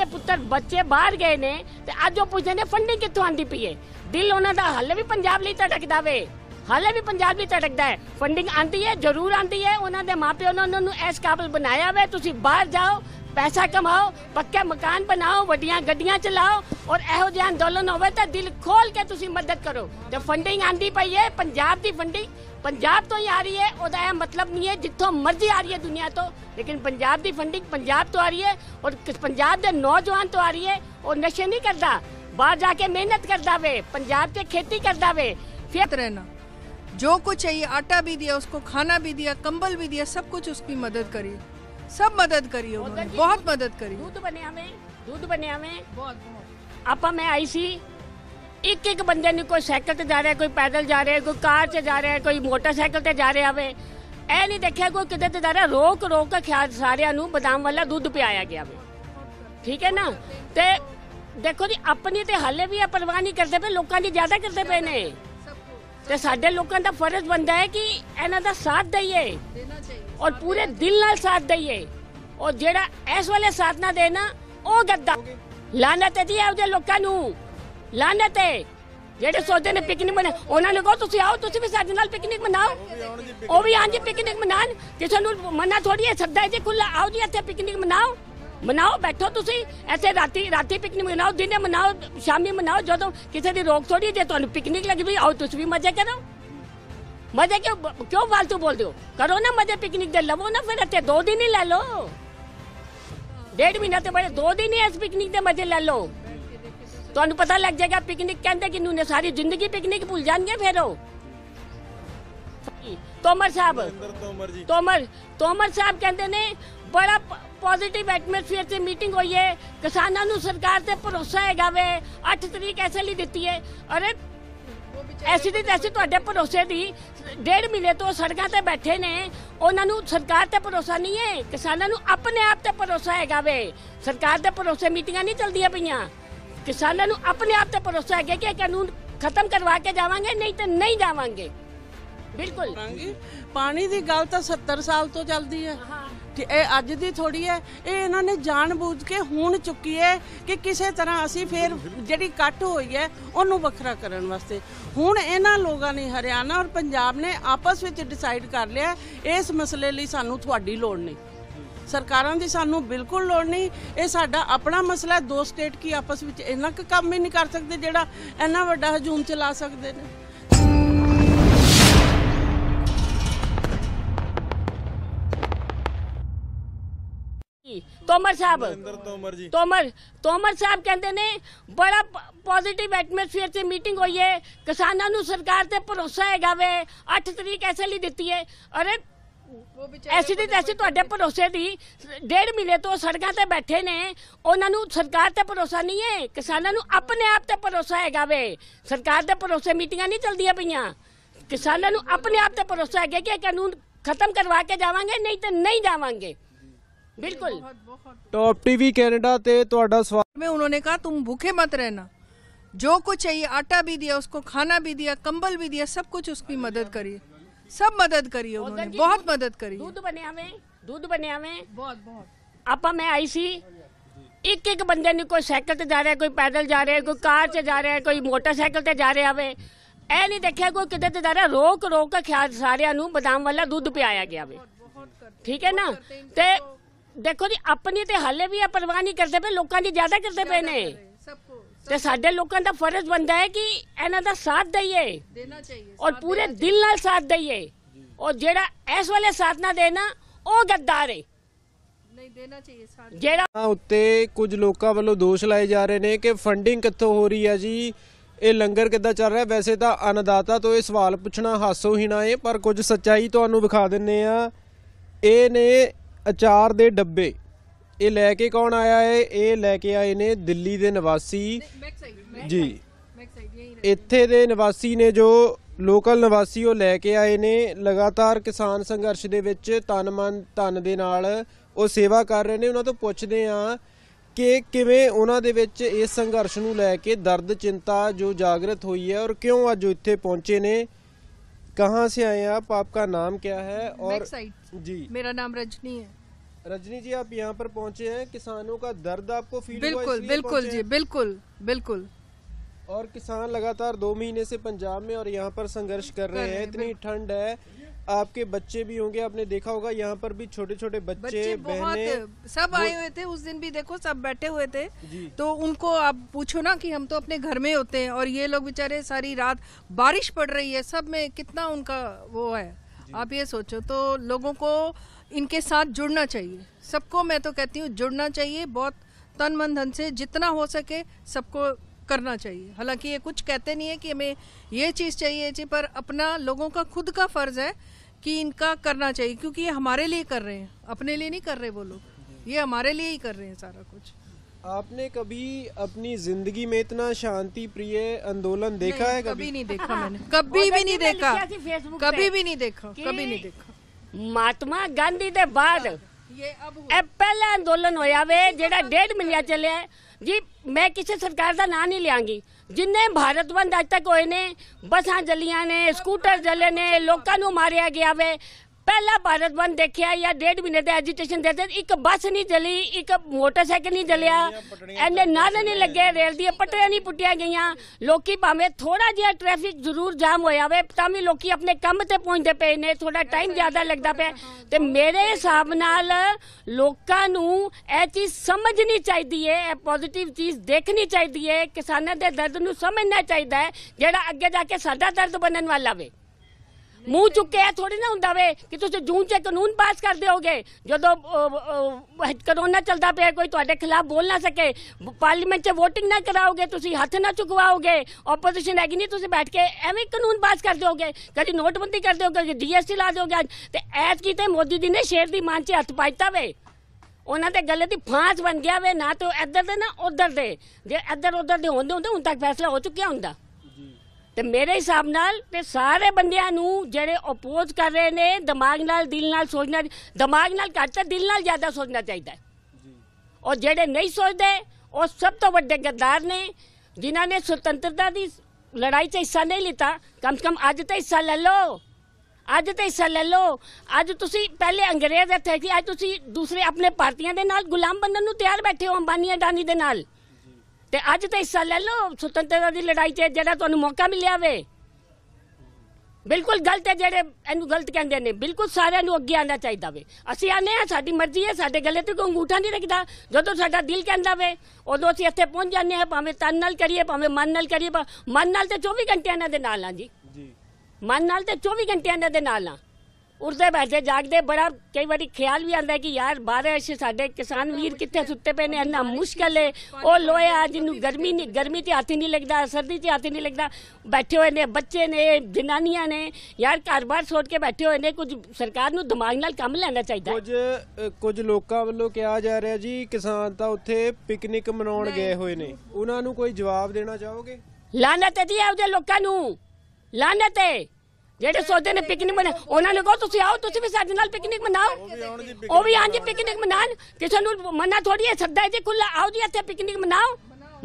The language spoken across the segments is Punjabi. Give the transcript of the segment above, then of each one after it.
ਤੇ ਪੁੱਤਰ ਬੱਚੇ ਬਾਹਰ ਗਏ ਨੇ ਤੇ ਅੱਜ ਉਹ ਪੁੱਛਦੇ ਨੇ ਫੰਡਿੰਗ ਕਿੱਥੋਂ ਆਂਦੀ ਪਈਏ ਦਿਲ ਉਹਨਾਂ ਦਾ ਹੱਲੇ ਵੀ ਪੰਜਾਬ ਲਈ ਟੜਕਦਾ ਵੇ ਹਾਲੇ ਵੀ ਪੰਜਾਬ ਲਈ ਟੜਕਦਾ ਹੈ ਫੰਡਿੰਗ ਆਂਦੀ ਹੈ ਜ਼ਰੂਰ ਆਂਦੀ ਹੈ ਉਹਨਾਂ ਦੇ ਮਾਪਿਆਂ ਨੇ ਉਹਨਾਂ ਨੂੰ ਇਸ ਕਾਬਲ ਬਣਾਇਆ ਵੇ ਤੁਸੀਂ ਬਾਹਰ ਜਾਓ ਪੈਸਾ ਕਮਾਓ ਪੱਕੇ ਮਕਾਨ ਬਣਾਓ ਵੱਡੀਆਂ ਗੱਡੀਆਂ ਚਲਾਓ ਔਰ ਇਹੋ ਜਿਹਾ ਅੰਦੋਲਨ ਹੋਵੇ ਤਾਂ ਦਿਲ ਖੋਲ ਕੇ ਤੁਸੀਂ ਮਦਦ ਕਰੋ ਤੇ ਫੰਡਿੰਗ ਆਂਦੀ ਪਈ ਹੈ ਪੰਜਾਬ ਦੀ ਫੰਡਿੰਗ पंजाब तो ही आ रही है और मतलब नहीं है जितों मर्जी आ रही है दुनिया तो लेकिन पंजाब की फंडिंग पंजाब तो आ रही है और पंजाब के नौजवान तो आ रही है और नशे नहीं करता बाहर जाके मेहनत करता वे पंजाब से खेती करता वे फिर रहना जो कुछ है आटा भी दिया उसको खाना भी दिया कंबल भी दिया सब कुछ उसकी मदद करी सब मदद करी बहुत मदद करी दूध बने हमें दूध बने आपा मैं आई सी ਇੱਕ ਇੱਕ ਬੰਦੇ ਨੂੰ ਕੋਈ ਸਾਈਕਲ ਤੇ ਜਾ ਰਿਹਾ ਕੋਈ ਪੈਦਲ ਜਾ ਰਿਹਾ ਕੋਈ ਕਾਰ ਤੇ ਜਾ ਰਿਹਾ ਕੋਈ ਮੋਟਰਸਾਈਕਲ ਤੇ ਜਾ ਰਿਹਾ ਵੇ ਇਹ ਨਹੀਂ ਦੇਖਿਆ ਕੋਈ ਕਿਤੇ ਤੇ ਜਾ ਰਿਹਾ ਰੋਕ ਰੋਕ ਕੇ ਖਿਆਲ ਸਾਰਿਆਂ ਨੂੰ ਬਦਾਮ ਵਾਲਾ ਦੁੱਧ ਪਿਆਇਆ ਗਿਆ ਵੇ ਠੀਕ ਹੈ ਨਾ ਤੇ ਦੇਖੋ ਜੀ ਆਪਣੀ ਤੇ ਹੱਲੇ ਵੀ ਆ ਪਰਵਾਹ ਨਹੀਂ ਕਰਦੇ ਪਏ ਲੋਕਾਂ ਦੀ ਜ਼ਿਆਦਾ ਕਰਦੇ ਪਏ ਨੇ ਤੇ ਸਾਡੇ ਲੋਕਾਂ ਦਾ ਫਰਜ਼ ਬੰਦਾ ਹੈ ਕਿ ਇਹਨਾਂ ਦਾ ਸਾਥ ਦਈਏ ਔਰ ਪੂਰੇ ਦਿਲ ਨਾਲ ਸਾਥ ਦਈਏ ਔਰ ਜਿਹੜਾ ਇਸ ਵਾਲੇ ਸਾਥ ਨਾ ਦੇਣਾ ਉਹ ਗੱਦਾ ਲਾਨਤ ਹੈ ਜੀ ਇਹੋ ਲੋਕਾਂ ਨੂੰ ਲਾਨਤ ਹੈ ਜਿਹੜੇ ਸੋਚਦੇ ਨੇ ਪਿਕਨਿਕ ਮਨਾ ਉਹਨਾਂ ਨੂੰ ਕਹੋ ਤੁਸੀਂ ਆਓ ਤੁਸੀਂ ਵੀ ਸਾਡੇ ਨਾਲ ਪਿਕਨਿਕ ਮਨਾਓ ਉਹ ਵੀ ਆਂਜੀ ਪਿਕਨਿਕ ਮਨਾਣ ਕਿਸੇ ਨੂੰ ਮਨਾ ਥੋੜੀ ਹੈ ਸੱਦਾ ਜੀ ਖੁੱਲਾ ਆਓ ਜੀ ਇੱਥੇ ਪਿਕਨਿਕ ਮਨਾਓ ਮਨਾਓ ਬੈਠੋ ਤੁਸੀਂ ਐਸੇ ਰਾਤੀ ਰਾਤੀ ਪਿਕਨਿਕ ਮਨਾਓ ਦਿਨੇ ਮਨਾਓ ਸ਼ਾਮੀ ਮਨਾਓ ਜਦੋਂ ਕਿਸੇ ਦੀ ਰੋਕ ਥੋੜੀ ਜੇ ਤੁਹਾਨੂੰ ਪਿਕਨਿਕ ਲੱਗ ਵੀ ਆਓ ਤੁਸੀਂ ਵੀ ਮਜ਼ੇ ਕਰੋ ਮਜ਼ੇ ਕਿਉਂ ਕਿਉਂ ਫालतू ਬੋਲਦੇ ਹੋ ਕਰੋ ਨਾ ਮਜ਼ੇ ਪਿਕਨਿਕ ਦੇ ਲਵੋ ਨਾ ਫਿਰ ਇੱਥੇ ਦੋ ਦਿਨ ਹੀ ਲੈ ਲਓ ਡੇਢ ਮਹੀਨਾ ਤੇ ਬੜੇ ਦੋ ਦਿਨ ਹੀ ਇਸ ਪਿਕਨਿਕ ਦੇ ਮਜ਼ੇ ਲੈ ਲਓ ਤੁਹਾਨੂੰ ਪਤਾ ਲੱਗ ਜਾਏਗਾ ਪਿਕਨਿਕ ਕਹਿੰਦੇ ਕਿੰਨੂ ਨੇ ਸਾਰੀ ਜ਼ਿੰਦਗੀ ਪਿਕਨਿਕ ਭੁੱਲ ਜਾਣਗੇ ਫਿਰ ਉਹ ਤੋਮਰ ਸਾਹਿਬ ਤੋਮਰ ਜੀ ਤੋਮਰ ਤੋਮਰ ਸਾਹਿਬ ਕਹਿੰਦੇ ਨੇ ਬੜਾ ਪੋਜ਼ਿਟਿਵ ਐਟਮੋਸਫੇਅਰ ਤੇ ਮੀਟਿੰਗ ਹੋਈ ਹੈ ਕਿਸਾਨਾਂ ਨੂੰ ਸਰਕਾਰ ਤੇ ਭਰੋਸਾ ਹੈਗਾ ਵੇ 8 ਤਰੀਕ ਐਸੇ ਲਈ ਦਿੱਤੀ ਹੈ ਅਰੇ ਐਸੀ ਦੀ ਐਸੀ ਤੁਹਾਡੇ ਭਰੋਸੇ ਦੀ ਡੇਢ ਮਹੀਨੇ ਤੋਂ ਸੜਕਾਂ ਤੇ ਬੈਠੇ ਨੇ ਉਹਨਾਂ ਨੂੰ ਸਰਕਾਰ ਤੇ ਭਰੋਸਾ ਨਹੀਂ ਹੈ ਕਿਸਾਨਾਂ ਨੂੰ ਆਪਣੇ ਆਪ ਤੇ ਭਰੋਸਾ ਹੈਗਾ ਵੇ ਸਰਕਾਰ ਦੇ ਭਰੋਸੇ ਮੀਟਿੰਗਾਂ ਨਹੀਂ ਚੱਲਦੀਆਂ ਪਈਆਂ ਕਿਸਾਨਾਂ ਨੂੰ ਆਪਣੇ ਆਪ ਤੇ ਭਰੋਸਾ ਹੈ ਕਿ ਇਹ ਕਾਨੂੰਨ ਖਤਮ ਕਰਵਾ ਕੇ ਜਾਵਾਂਗੇ ਨਹੀਂ ਤੇ ਨਹੀਂ ਜਾਵਾਂਗੇ ਬਿਲਕੁਲ ਪਾਣੀ ਦੀ ਗੱਲ ਤਾਂ 70 ਸਾਲ ਤੋਂ ਚੱਲਦੀ ਹੈ ਤੇ ਇਹ ਅੱਜ ਦੀ ਥੋੜੀ ਹੈ ਇਹ ਇਹਨਾਂ ਨੇ ਜਾਣਬੁੱਝ ਕੇ ਹੁਣ ਚੁੱਕੀ ਹੈ ਕਿ ਕਿਸੇ ਤਰ੍ਹਾਂ ਅਸੀਂ ਫੇਰ ਜਿਹੜੀ ਕੱਟ ਹੋਈ ਹੈ ਉਹਨੂੰ ਵੱਖਰਾ ਕਰਨ ਵਾਸਤੇ ਹੁਣ ਇਹਨਾਂ ਲੋਕਾਂ ਨੇ ਹਰਿਆਣਾ ਔਰ ਪੰਜਾਬ ਨੇ ਆਪਸ ਵਿੱਚ ਡਿਸਾਈਡ ਕਰ ਲਿਆ ਇਸ ਮਸਲੇ ਲਈ ਸਾਨੂੰ ਤੁਹਾਡੀ ਲੋੜ ਨਹੀਂ ਸਰਕਾਰਾਂ ਦੀ ਸਾਨੂੰ ਬਿਲਕੁਲ ਲੋੜ ਨਹੀਂ ਇਹ ਸਾਡਾ ਆਪਣਾ ਮਸਲਾ ਹੈ ਦੋ ਸਟੇਟ ਕੀ ਆਪਸ ਵਿੱਚ ਇੰਨਾ ਕੁ ਕੰਮ ਹੀ ਨਹੀਂ ਕਰ ਸਕਦੇ ਜਿਹੜਾ ਇੰਨਾ ਵੱਡਾ ਹਜੂਮ ਚਲਾ ਸਕਦੇ ਨੇ ਤੋਮਰ ਸਾਹਿਬ ਤੋਮਰ ਜੀ ਤੋਮਰ ਤੋਮਰ ਸਾਹਿਬ ਕਹਿੰਦੇ ਨੇ ਬੜਾ ਪੋਜ਼ਿਟਿਵ ਐਟਮੋਸਫੇਅਰ ਤੇ ਮੀਟਿੰਗ ਹੋਈ ਹੈ ਕਿਸਾਨਾਂ ਨੂੰ ਸਰਕਾਰ ਤੇ ਭਰੋਸਾ ਹੈਗਾ ਵੇ 8 ਤਰੀਕ ਐਸੇ ਲਈ ਦਿੱਤੀ ਹੈ ਅਰੇ ਐਸੀ ਦੀ ਐਸੀ ਤੁਹਾਡੇ ਭਰੋਸੇ ਦੀ ਡੇਢ ਮਿਲੇ ਤੋਂ ਸੜਕਾਂ ਤੇ ਬੈਠੇ ਨੇ ਉਹਨਾਂ ਨੂੰ ਸਰਕਾਰ ਤੇ ਭਰੋਸਾ ਨਹੀਂ ਹੈ ਕਿਸਾਨਾਂ ਨੂੰ ਆਪਣੇ ਆਪ ਤੇ ਭਰੋਸਾ ਹੈਗਾ ਵੇ ਸਰਕਾਰ ਦੇ ਭਰੋਸੇ ਮੀਟਿੰਗਾਂ ਨਹੀਂ ਚੱਲਦੀਆਂ ਪਈਆਂ ਕਿਸਾਨਾਂ ਨੂੰ ਆਪਣੇ ਆਪ ਤੇ ਭਰੋਸਾ ਹੈਗਾ ਕਿ ਕਾਨੂੰਨ ਖਤਮ ਕਰਵਾ ਕੇ ਜਾਵਾਂਗੇ ਨਹੀਂ ਤੇ ਨਹੀਂ ਜਾਵਾਂਗੇ ਬਿਲਕੁਲ ਟੌਪ ਟੀਵੀ ਕੈਨੇਡਾ ਤੇ ਤੁਹਾਡਾ ਸਵਾਲ ਮੈਂ ਉਹਨਾਂ ਨੇ कहा तुम भूखे ਮਤ ਰਹਿਣਾ ਜੋ ਕੁਛ ਹੈ ਆਟਾ ਵੀ ਦਿਆ ਉਸਕੋ ਖਾਣਾ ਵੀ ਦਿਆ ਕੰਬਲ ਵੀ ਦਿਆ ਸਭ ਕੁਛ ਉਸਕੀ ਮਦਦ ਕਰੀ ਸਭ ਮਦਦ ਕਰੀ ਉਹਨਾਂ ਨੇ ਬਹੁਤ ਮਦਦ ਕਰੀ ਦੁੱਧ ਬਣਿਆਵੇਂ ਦੁੱਧ ਬਣਿਆਵੇਂ ਬਹੁਤ ਬਹੁਤ ਆਪਾਂ ਮੈਂ ਆਈ ਸੀ ਇੱਕ ਇੱਕ ਬੰਦੇ ਨੂੰ ਕੋਈ ਸਾਈਕਲ ਤੇ ਜਾ ਰਿਹਾ ਕੋਈ ਪੈਦਲ ਜਾ ਰਿਹਾ ਕੋਈ ਕਾਰ 'ਚ ਜਾ ਰਿਹਾ ਕੋਈ ਮੋਟਰਸਾਈਕਲ ਤੇ ਜਾ ਰਿਹਾ ਵੇ ਇਹ ਨਹੀਂ ਦੇਖਿਆ ਕੋਈ ਕਿਤੇ ਤੇ ਜਾ ਰਿਹਾ ਰੋਕ ਰੋਕ ਕੇ ਖਿਆਲ ਸਾਰਿਆਂ ਨੂੰ ਬਦਾਮ ਵਾਲਾ ਦੁੱਧ ਪਿਆਇਆ ਗਿਆ ਵੇ ਠੀਕ ਹੈ ਨਾ ਤੇ ਦੇਖੋ ਜੀ ਆਪਣੀ ਤੇ ਹਾਲੇ ਵੀ ਆ ਪਰਵਾਹ ਨਹੀਂ ਕਰਦੇ ਪਏ ਲੋਕਾਂ ਦੀ ਜ਼ਿਆਦਾ ਕਰਦੇ ਪਏ ਨੇ ਤੇ ਸਾਡੇ ਲੋਕਾਂ ਦਾ ਫਰਜ਼ ਬਣਦਾ ਹੈ ਕਿ ਇਹਨਾਂ ਦਾ ਸਾਥ ਦਈਏ ਦੇਣਾ ਚਾਹੀਏ ਔਰ ਪੂਰੇ ਦਿਲ ਨਾਲ ਸਾਥ ਦਈਏ ਔਰ ਜਿਹੜਾ ਇਸ ਵਾਲੇ ਸਾਥ ਨਾ ਦੇਣਾ ਉਹ ਗੱਦਾਰ ਹੈ ਨਹੀਂ ਦੇਣਾ ਚਾਹੀਏ ਸਾਥ ਜਿਹੜਾ ਉੱਤੇ ਕੁਝ ਲੋਕਾਂ ਵੱਲੋਂ ਦੋਸ਼ ਲਾਏ ਜਾ ਰਹੇ ਨੇ ਕਿ ਫੰਡਿੰਗ ਕਿੱਥੋਂ ਹੋ ਰਹੀ ਹੈ ਜੀ ਇਹ ਲੰਗਰ ਕਿੱਦਾਂ ਚੱਲ ਰਿਹਾ ਵੈਸੇ ਤਾਂ ਅਨਦਾਤਾ ਤੋਂ ਇਹ ਸਵਾਲ ਪੁੱਛਣਾ ਹਾਸੋ ਹੀ ਨਾ ਏ ਪਰ ਕੁਝ ਸੱਚਾਈ ਤੁਹਾਨੂੰ ਵਿਖਾ ਦਿੰਨੇ ਆ ਇਹ ਨੇ ਅਚਾਰ ਦੇ ਡੱਬੇ ਇਹ ਲੈ ਕੇ ਕੌਣ ਆਇਆ ਹੈ ਇਹ ਲੈ ਕੇ ਆਏ ਨੇ ਦਿੱਲੀ ਦੇ ਨਿਵਾਸੀ ਜੀ ਇੱਥੇ ਦੇ ਨਿਵਾਸੀ ਨੇ ਜੋ ਲੋਕਲ ਨਿਵਾਸੀ ਉਹ ਲੈ ਕੇ ਆਏ ਨੇ ਲਗਾਤਾਰ ਕਿਸਾਨ ਸੰਘਰਸ਼ ਦੇ ਵਿੱਚ ਤਨ ਮਨ ਧਨ ਦੇ ਨਾਲ ਉਹ ਸੇਵਾ ਕਰ ਰਹੇ ਨੇ ਉਹਨਾਂ ਤੋਂ ਪੁੱਛਦੇ ਆ ਕਿ ਕਿਵੇਂ ਉਹਨਾਂ ਦੇ ਵਿੱਚ ਇਸ ਸੰਘਰਸ਼ ਨੂੰ ਲੈ ਕੇ ਦਰਦ ਚਿੰਤਾ ਜੋ ਜਾਗਰਤ ਹੋਈ ਹੈ ਔਰ ਕਿਉਂ ਅੱਜ ਇੱਥੇ ਪਹੁੰਚੇ ਨੇ ਕਹਾਂ ਸੇ ਆਏ ਆਪ ਆਪਕਾ ਨਾਮ ਕਿਆ ਹੈ ਔਰ ਜੀ ਮੇਰਾ ਨਾਮ ਰਜਨੀ ਹੈ रजनी जी आप यहाँ पर पहुँचे हैं किसानों का दर्द आपको फील बिल्कुल बिल्कुल जी बिल्कुल बिल्कुल और किसान लगातार दो महीने से पंजाब में और यहाँ पर संघर्ष कर रहे हैं इतनी ठंड है आपके बच्चे भी होंगे आपने देखा होगा यहाँ पर भी छोटे छोटे बच्चे, बच्चे बहने सब आए हुए थे उस दिन भी देखो सब बैठे हुए थे तो उनको आप पूछो ना कि हम तो अपने घर में होते हैं और ये लोग बेचारे सारी रात बारिश पड़ रही है सब में कितना उनका वो है आप ये सोचो तो लोगों को इनके साथ जुड़ना चाहिए सबको मैं तो कहती हूँ जुड़ना चाहिए बहुत तन मन धन से जितना हो सके सबको करना चाहिए हालांकि ये कुछ कहते नहीं है कि हमें ये चीज़ चाहिए जी पर अपना लोगों का खुद का फ़र्ज है कि इनका करना चाहिए क्योंकि ये हमारे लिए कर रहे हैं अपने लिए नहीं कर रहे वो लोग ये हमारे लिए ही कर रहे हैं सारा कुछ आपने कभी अपनी जिंदगी में इतना शांति प्रिय आंदोलन देखा है कभी, कभी नहीं देखा हाँ। मैंने कभी भी नहीं देखा कभी भी नहीं देखा कभी नहीं देखा ਮਹਾਤਮਾ ਗਾਂਧੀ ਦੇ ਬਾਅਦ ਇਹ ਪਹਿਲਾ ਅੰਦੋਲਨ ਹੋਇਆ ਵੇ ਜਿਹੜਾ ਡੇਢ ਮਹੀਨਾ ਚੱਲਿਆ ਜੀ ਮੈਂ ਕਿਸੇ ਸਰਕਾਰ ਦਾ ਨਾਂ ਨਹੀਂ ਲਿਆਂਗੀ ਜਿੰਨੇ ਭਾਰਤ ਬੰਦ ਅੱਜ ਤੱਕ ਹੋਏ ਨੇ ਬਸਾਂ ਜਲੀਆਂ ਨੇ ਸਕੂਟਰ ਜਲੇ ਨੇ ਲੋਕਾਂ ਨੂੰ ਮਾਰਿਆ ਗਿਆ ਵੇ ਪਹਿਲਾ ਭਾਰਤ ਬੰਦ ਦੇਖਿਆ ਜਾਂ ਡੇਢ ਮਹੀਨੇ ਦੇ ਐਜੀਟੇਸ਼ਨ ਦੇ ਤੇ ਇੱਕ ਬੱਸ ਨਹੀਂ ਜਲੀ ਇੱਕ ਮੋਟਰਸਾਈਕਲ ਨਹੀਂ ਜਲਿਆ ਐਨੇ ਨਾਲੇ ਨਹੀਂ ਲੱਗੇ ਰੇਲ ਦੀ ਪਟੜੀਆਂ ਨਹੀਂ ਪੁੱਟੀਆਂ ਗਈਆਂ ਲੋਕੀ ਭਾਵੇਂ ਥੋੜਾ ਜਿਹਾ ਟ੍ਰੈਫਿਕ ਜ਼ਰੂਰ ਜਾਮ ਹੋਇਆ ਵੇ ਤਾਂ ਵੀ ਲੋਕੀ ਆਪਣੇ ਕੰਮ ਤੇ ਪਹੁੰਚਦੇ ਪਏ ਨੇ ਥੋੜਾ ਟਾਈਮ ਜ਼ਿਆਦਾ ਲੱਗਦਾ ਪਿਆ ਤੇ ਮੇਰੇ ਹਿਸਾਬ ਨਾਲ ਲੋਕਾਂ ਨੂੰ ਇਹ ਚੀਜ਼ ਸਮਝਣੀ ਚਾਹੀਦੀ ਏ ਇਹ ਪੋਜ਼ਿਟਿਵ ਚੀਜ਼ ਦੇਖਣੀ ਚਾਹੀਦੀ ਏ ਕਿਸਾਨਾਂ ਦੇ ਦਰਦ ਨੂੰ ਸਮਝਣਾ ਚਾਹੀਦਾ ਹੈ ਜਿਹੜਾ ਅੱਗੇ ਜਾ ਕੇ ਸਾਡਾ ਦਰਦ ਬਣਨ ਵਾਲਾ ਵੇ ਮੂੰਹ ਚੁੱਕਿਆ ਥੋੜੀ ਨਾ ਹੁੰਦਾ ਵੇ ਕਿ ਤੁਸੀਂ ਜੂਨ ਚ ਕਾਨੂੰਨ ਪਾਸ ਕਰ ਦਿਓਗੇ ਜਦੋਂ ਕਰੋਨਾ ਚੱਲਦਾ ਪਿਆ ਕੋਈ ਤੁਹਾਡੇ ਖਿਲਾਫ ਬੋਲ ਨਾ ਸਕੇ ਪਾਰਲੀਮੈਂਟ 'ਚ VOTING ਨਾ ਕਰਾਓਗੇ ਤੁਸੀਂ ਹੱਥ ਨਾ ਚੁਕਵਾਓਗੇ ਆਪੋਜੀਸ਼ਨ ਹੈਗੀ ਨਹੀਂ ਤੁਸੀਂ ਬੈਠ ਕੇ ਐਵੇਂ ਕਾਨੂੰਨ ਪਾਸ ਕਰ ਦਿਓਗੇ ਕਦੀ ਨੋਟਬੰਦੀ ਕਰ ਦਿਓਗੇ ਕਿ ਡੀਐਸਟੀ ਲਾ ਦਿਓਗੇ ਤੇ ਐਤ ਕੀਤੇ ਮੋਦੀ ਜੀ ਨੇ ਸ਼ੇਰ ਦੀ ਮਾਂ 'ਚ ਹੱਥ ਪਾਇਤਾ ਵੇ ਉਹਨਾਂ ਦੇ ਗੱਲੇ ਦੀ ਫਾਂਸ ਬਣ ਗਿਆ ਵੇ ਨਾ ਤੋ ਇੱਧਰ ਦੇ ਨਾ ਉੱਧਰ ਦੇ ਜੇ ਇੱਧਰ ਉੱਧਰ ਦੇ ਹੁੰਦੇ ਹੁੰਦੇ ਹੁਣ ਤੱਕ ਫੈਸਲਾ ਹੋ ਚੁੱਕਿਆ ਹੁੰਦਾ ਤੇ ਮੇਰੇ ਹਿਸਾਬ ਨਾਲ ਤੇ ਸਾਰੇ ਬੰਦਿਆਂ ਨੂੰ ਜਿਹੜੇ ਅਪੋਜ਼ ਕਰ ਰਹੇ ਨੇ ਦਿਮਾਗ ਨਾਲ ਦਿਲ ਨਾਲ ਸੋਚਣਾ ਦਿਮਾਗ ਨਾਲ ਘੱਟ ਤੇ ਦਿਲ ਨਾਲ ਜ਼ਿਆਦਾ ਸੋਚਣਾ ਚਾਹੀਦਾ ਹੈ ਔਰ ਜਿਹੜੇ ਨਹੀਂ ਸੋਚਦੇ ਉਹ ਸਭ ਤੋਂ ਵੱਡੇ ਗੱਦਾਰ ਨੇ ਜਿਨ੍ਹਾਂ ਨੇ ਸੁਤੰਤਰਤਾ ਦੀ ਲੜਾਈ 'ਚ ਹਿੱਸਾ ਨਹੀਂ ਲਿਤਾ ਕਮ ਸੇ ਕਮ ਅੱਜ ਤਾਂ ਹਿੱਸਾ ਲੈ ਲਓ ਅੱਜ ਤਾਂ ਹਿੱਸਾ ਲੈ ਲਓ ਅੱਜ ਤੁਸੀਂ ਪਹਿਲੇ ਅੰਗਰੇਜ਼ ਇੱਥੇ ਸੀ ਅੱਜ ਤੁਸੀਂ ਦੂਸਰੇ ਆਪਣੇ ਪਾਰਟੀਆਂ ਦੇ ਨਾਲ ਗੁਲਾਮ ਬੰਨਣ ਨੂੰ ਤਿਆਰ ਬੈਠੇ ਹੋ ਅੰਬਾਨੀਆਂ ਦਾਨੀ ਦੇ ਨਾਲ ਤੇ ਅੱਜ ਤੇ ਹਿੱਸਾ ਲੈ ਲਓ ਸੁਤੰਤਰਤਾ ਦੀ ਲੜਾਈ 'ਚ ਜਿਹੜਾ ਤੁਹਾਨੂੰ ਮੌਕਾ ਮਿਲਿਆ ਵੇ ਬਿਲਕੁਲ ਗਲਤ ਹੈ ਜਿਹੜੇ ਇਹਨੂੰ ਗਲਤ ਕਹਿੰਦੇ ਨੇ ਬਿਲਕੁਲ ਸਾਰਿਆਂ ਨੂੰ ਅੱਗੇ ਆਣਾ ਚਾਹੀਦਾ ਵੇ ਅਸੀਂ ਆਨੇ ਆ ਸਾਡੀ ਮਰਜ਼ੀ ਹੈ ਸਾਡੇ ਗਲੇ ਤੇ ਕੋਈ ਅੰਗੂਠਾ ਨਹੀਂ ਰੱਖਦਾ ਜਦੋਂ ਸਾਡਾ ਦਿਲ ਕਹਿੰਦਾ ਵੇ ਉਦੋਂ ਅਸੀਂ ਇੱਥੇ ਪਹੁੰਚ ਜਾਂਦੇ ਆ ਭਾਵੇਂ ਤਨ ਨਾਲ ਕਰੀਏ ਭਾਵੇਂ ਮਨ ਨਾਲ ਕਰੀਏ ਮਨ ਨਾਲ ਤੇ 24 ਘੰਟੇ ਇਹਨਾਂ ਦੇ ਨਾਲ ਆ ਜੀ ਜੀ ਮਨ ਨਾਲ ਤੇ 24 ਘੰਟੇ ਇਹਨਾਂ ਦੇ ਨਾਲ ਆ ਉਰਦੇ ਬੈਠੇ ਜਾਗਦੇ ਬੜਾ ਕਈ ਵਾਰੀ ਖਿਆਲ ਵੀ ਆਂਦਾ ਕਿ ਯਾਰ ਬਾਰਿਸ਼ ਸਾਡੇ ਕਿਸਾਨ ਵੀਰ ਕਿੱਥੇ ਸੁੱਤੇ ਪਏ ਨੇ ਇੰਨਾ ਮੁਸ਼ਕਲ ਹੈ ਉਹ ਲੋਇਆ ਜਿਹਨੂੰ ਗਰਮੀ ਨਹੀਂ ਗਰਮੀ ਤੇ ਹੱਥ ਨਹੀਂ ਲੱਗਦਾ ਸਰਦੀ ਤੇ ਹੱਥ ਨਹੀਂ ਲੱਗਦਾ ਬੈਠੇ ਹੋਏ ਨੇ ਬੱਚੇ ਨੇ ਜਨਾਨੀਆਂ ਨੇ ਯਾਰ ਘਰ-ਬਾਰ ਛੋੜ ਕੇ ਬੈਠੇ ਹੋਏ ਨੇ ਕੁਝ ਸਰਕਾਰ ਨੂੰ ਦਿਮਾਗ ਨਾਲ ਕੰਮ ਲੈਣਾ ਚਾਹੀਦਾ ਕੁਝ ਕੁਝ ਲੋਕਾਂ ਵੱਲੋਂ ਕਿਹਾ ਜਾ ਰਿਹਾ ਜੀ ਕਿਸਾਨ ਤਾਂ ਉੱਥੇ ਪਿਕਨਿਕ ਮਨਾਉਣ ਗਏ ਹੋਏ ਨੇ ਉਹਨਾਂ ਨੂੰ ਕੋਈ ਜਵਾਬ ਦੇਣਾ ਚਾਹੋਗੇ ਲਾਨਤ ਹੈ ਜੀ ਉਹਦੇ ਲੋਕਾਂ ਨੂੰ ਲਾਨਤ ਹੈ ਜਿਹੜੇ ਸੋਚਦੇ ਨੇ ਪਿਕਨਿਕ ਮਨਾ ਉਹਨਾਂ ਨੂੰ ਕਹੋ ਤੁਸੀਂ ਆਓ ਤੁਸੀਂ ਵੀ ਸਾਡੇ ਨਾਲ ਪਿਕਨਿਕ ਮਨਾਓ ਉਹ ਵੀ ਆਂਜੀ ਪਿਕਨਿਕ ਮਨਾਣ ਕਿਸੇ ਨੂੰ ਮਨਾ ਥੋੜੀ ਹੈ ਸੱਦਾ ਜੀ ਖੁੱਲਾ ਆਓ ਜੀ ਇੱਥੇ ਪਿਕਨਿਕ ਮਨਾਓ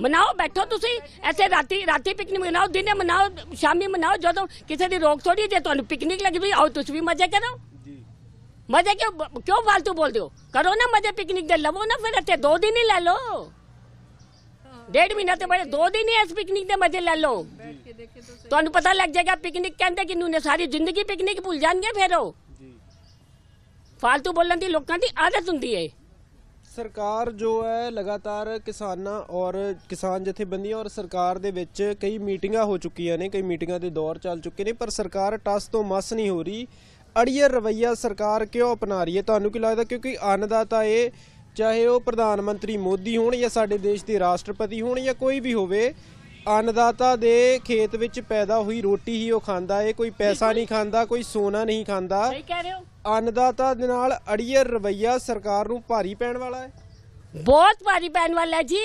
ਮਨਾਓ ਬੈਠੋ ਤੁਸੀਂ ਐਸੇ ਰਾਤੀ ਰਾਤੀ ਪਿਕਨਿਕ ਮਨਾਓ ਦਿਨੇ ਮਨਾਓ ਸ਼ਾਮੀ ਮਨਾਓ ਜਦੋਂ ਕਿਸੇ ਦੀ ਰੋਕ ਥੋੜੀ ਜੇ ਤੁਹਾਨੂੰ ਪਿਕਨਿਕ ਲੱਗੀ ਵੀ ਆਓ ਤੁਸੀਂ ਵੀ ਮਜ਼ੇ ਕਰੋ ਮਜ਼ੇ ਕਿਉਂ ਕਿਉਂ ਫालतू ਬੋਲਦੇ ਹੋ ਕਰੋ ਨਾ ਮਜ਼ੇ ਪਿਕਨਿਕ ਦੇ ਲਵੋ ਨਾ ਫਿਰ ਇੱਥੇ ਦੋ ਦਿਨ ਹੀ ਲੈ ਲਓ ਡੇਢ ਮਹੀਨਾ ਤੇ ਬੜੇ ਦੋ ਦਿਨ ਹੀ ਇਸ ਪਿਕਨਿਕ ਦੇ ਮਜ਼ੇ ਲੈ ਲਓ ਤੁਹਾਨੂੰ ਪਤਾ ਲੱਗ ਜਾਏਗਾ ਪਿਕਨਿਕ ਕਹਿੰਦੇ ਕਿੰਨੂ ਨੇ ਸਾਰੀ ਜ਼ਿੰਦਗੀ ਪਿਕਨਿਕ ਭੁੱਲ ਜਾਣਗੇ ਫਿਰ ਉਹ ਫालतू ਬੋਲਣ ਦੀ ਲੋਕਾਂ ਦੀ ਆਦਤ ਹੁੰਦੀ ਹੈ ਸਰਕਾਰ ਜੋ ਹੈ ਲਗਾਤਾਰ ਕਿਸਾਨਾਂ ਔਰ ਕਿਸਾਨ ਜਥੇਬੰਦੀਆਂ ਔਰ ਸਰਕਾਰ ਦੇ ਵਿੱਚ ਕਈ ਮੀਟਿੰਗਾਂ ਹੋ ਚੁੱਕੀਆਂ ਨੇ ਕਈ ਮੀਟਿੰਗਾਂ ਦੇ ਦੌਰ ਚੱਲ ਚੁੱਕੇ ਨੇ ਪਰ ਸਰਕਾਰ ਟਸ ਤੋਂ ਮਸ ਨਹੀਂ ਹੋ ਰਹੀ ਅੜੀਏ ਰਵਈਆ ਸਰਕਾਰ ਕਿਉਂ ਅਪਣਾ ਰਹੀ ਹੈ ਤੁਹਾਨੂੰ ਕੀ ਲੱਗਦਾ ਕਿਉਂਕਿ ਅੰਨਦਾਤਾ ਇਹ ਚਾਹੇ ਉਹ ਪ੍ਰਧਾਨ ਮੰਤਰੀ ਮੋਦੀ ਹੋਣ ਜਾਂ ਸਾਡੇ ਦੇਸ਼ ਦੇ ਰਾਸ਼ਟਰਪਤੀ ਹੋਣ ਜਾਂ ਕੋਈ ਵੀ ਹੋਵੇ ਅੰਨਦਾਤਾ ਦੇ ਖੇਤ ਵਿੱਚ ਪੈਦਾ ਹੋਈ ਰੋਟੀ ਹੀ ਉਹ ਖਾਂਦਾ ਏ ਕੋਈ ਪੈਸਾ ਨਹੀਂ ਖਾਂਦਾ ਕੋਈ ਸੋਨਾ ਨਹੀਂ ਖਾਂਦਾ ਸਹੀ ਕਹਿ ਰਹੇ ਹੋ ਅੰਨਦਾਤਾ ਦੇ ਨਾਲ ਅੜੀਅਰ ਰਵਈਆ ਸਰਕਾਰ ਨੂੰ ਭਾਰੀ ਪੈਣ ਵਾਲਾ ਹੈ ਬਹੁਤ ਭਾਰੀ ਪੈਣ ਵਾਲਾ ਜੀ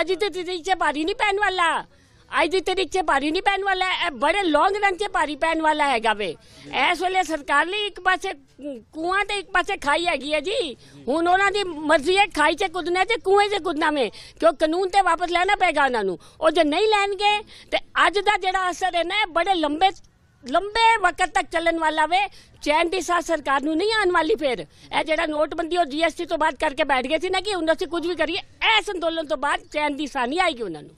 ਅੱਜ ਤੇ ਤੇ ਭਾਰੀ ਨਹੀਂ ਪੈਣ ਵਾਲਾ ਅੱਜ ਦੀ ਤਰੀਕ 'ਚ ਭਾਰੀ ਨਹੀਂ ਪੈਣ ਵਾਲਾ ਹੈ ਇਹ ਬੜੇ ਲੌਂਗ ਰਨ 'ਚ ਭਾਰੀ ਪੈਣ ਵਾਲਾ ਹੈਗਾ ਵੇ ਇਸ ਵੇਲੇ ਸਰਕਾਰ ਲਈ ਇੱਕ ਪਾਸੇ ਕੂਆਂ ਤੇ ਇੱਕ ਪਾਸੇ ਖਾਈ ਹੈਗੀ ਹੈ ਜੀ ਹੁਣ ਉਹਨਾਂ ਦੀ ਮਰਜ਼ੀ ਹੈ ਖਾਈ 'ਚ ਕੁੱਦਣਾ ਤੇ ਕੂਏ 'ਚ ਕੁੱਦਣਾ ਮੇ ਕਿਉਂ ਕਾਨੂੰਨ ਤੇ ਵਾਪਸ ਲੈਣਾ ਪੈਗਾ ਉਹਨਾਂ ਨੂੰ ਉਹ ਜੇ ਨਹੀਂ ਲੈਣਗੇ ਤੇ ਅੱਜ ਦਾ ਜਿਹੜਾ ਅਸਰ ਹੈ ਨਾ ਇਹ ਬੜੇ ਲੰਬੇ ਲੰਬੇ ਵਕਤ ਤੱਕ ਚੱਲਣ ਵਾਲਾ ਵੇ ਚੈਨ ਦੀ ਸਾ ਸਰਕਾਰ ਨੂੰ ਨਹੀਂ ਆਉਣ ਵਾਲੀ ਫੇਰ ਇਹ ਜਿਹੜਾ ਨੋਟਬੰਦੀ ਹੋ ਜੀਐਸਟੀ ਤੋਂ ਬਾਅਦ ਕਰਕੇ ਬੈਠ ਗਏ ਸੀ ਨਾ ਕਿ ਉਹਨਾਂ ਸੇ ਕੁਝ ਵੀ ਕਰੀਏ ਇਸ ਅੰਦੋਲਨ ਤੋਂ ਬਾਅਦ ਚੈਨ ਦੀ ਸਾ ਨਹੀਂ ਆਏਗੀ ਉਹਨਾਂ ਨੂੰ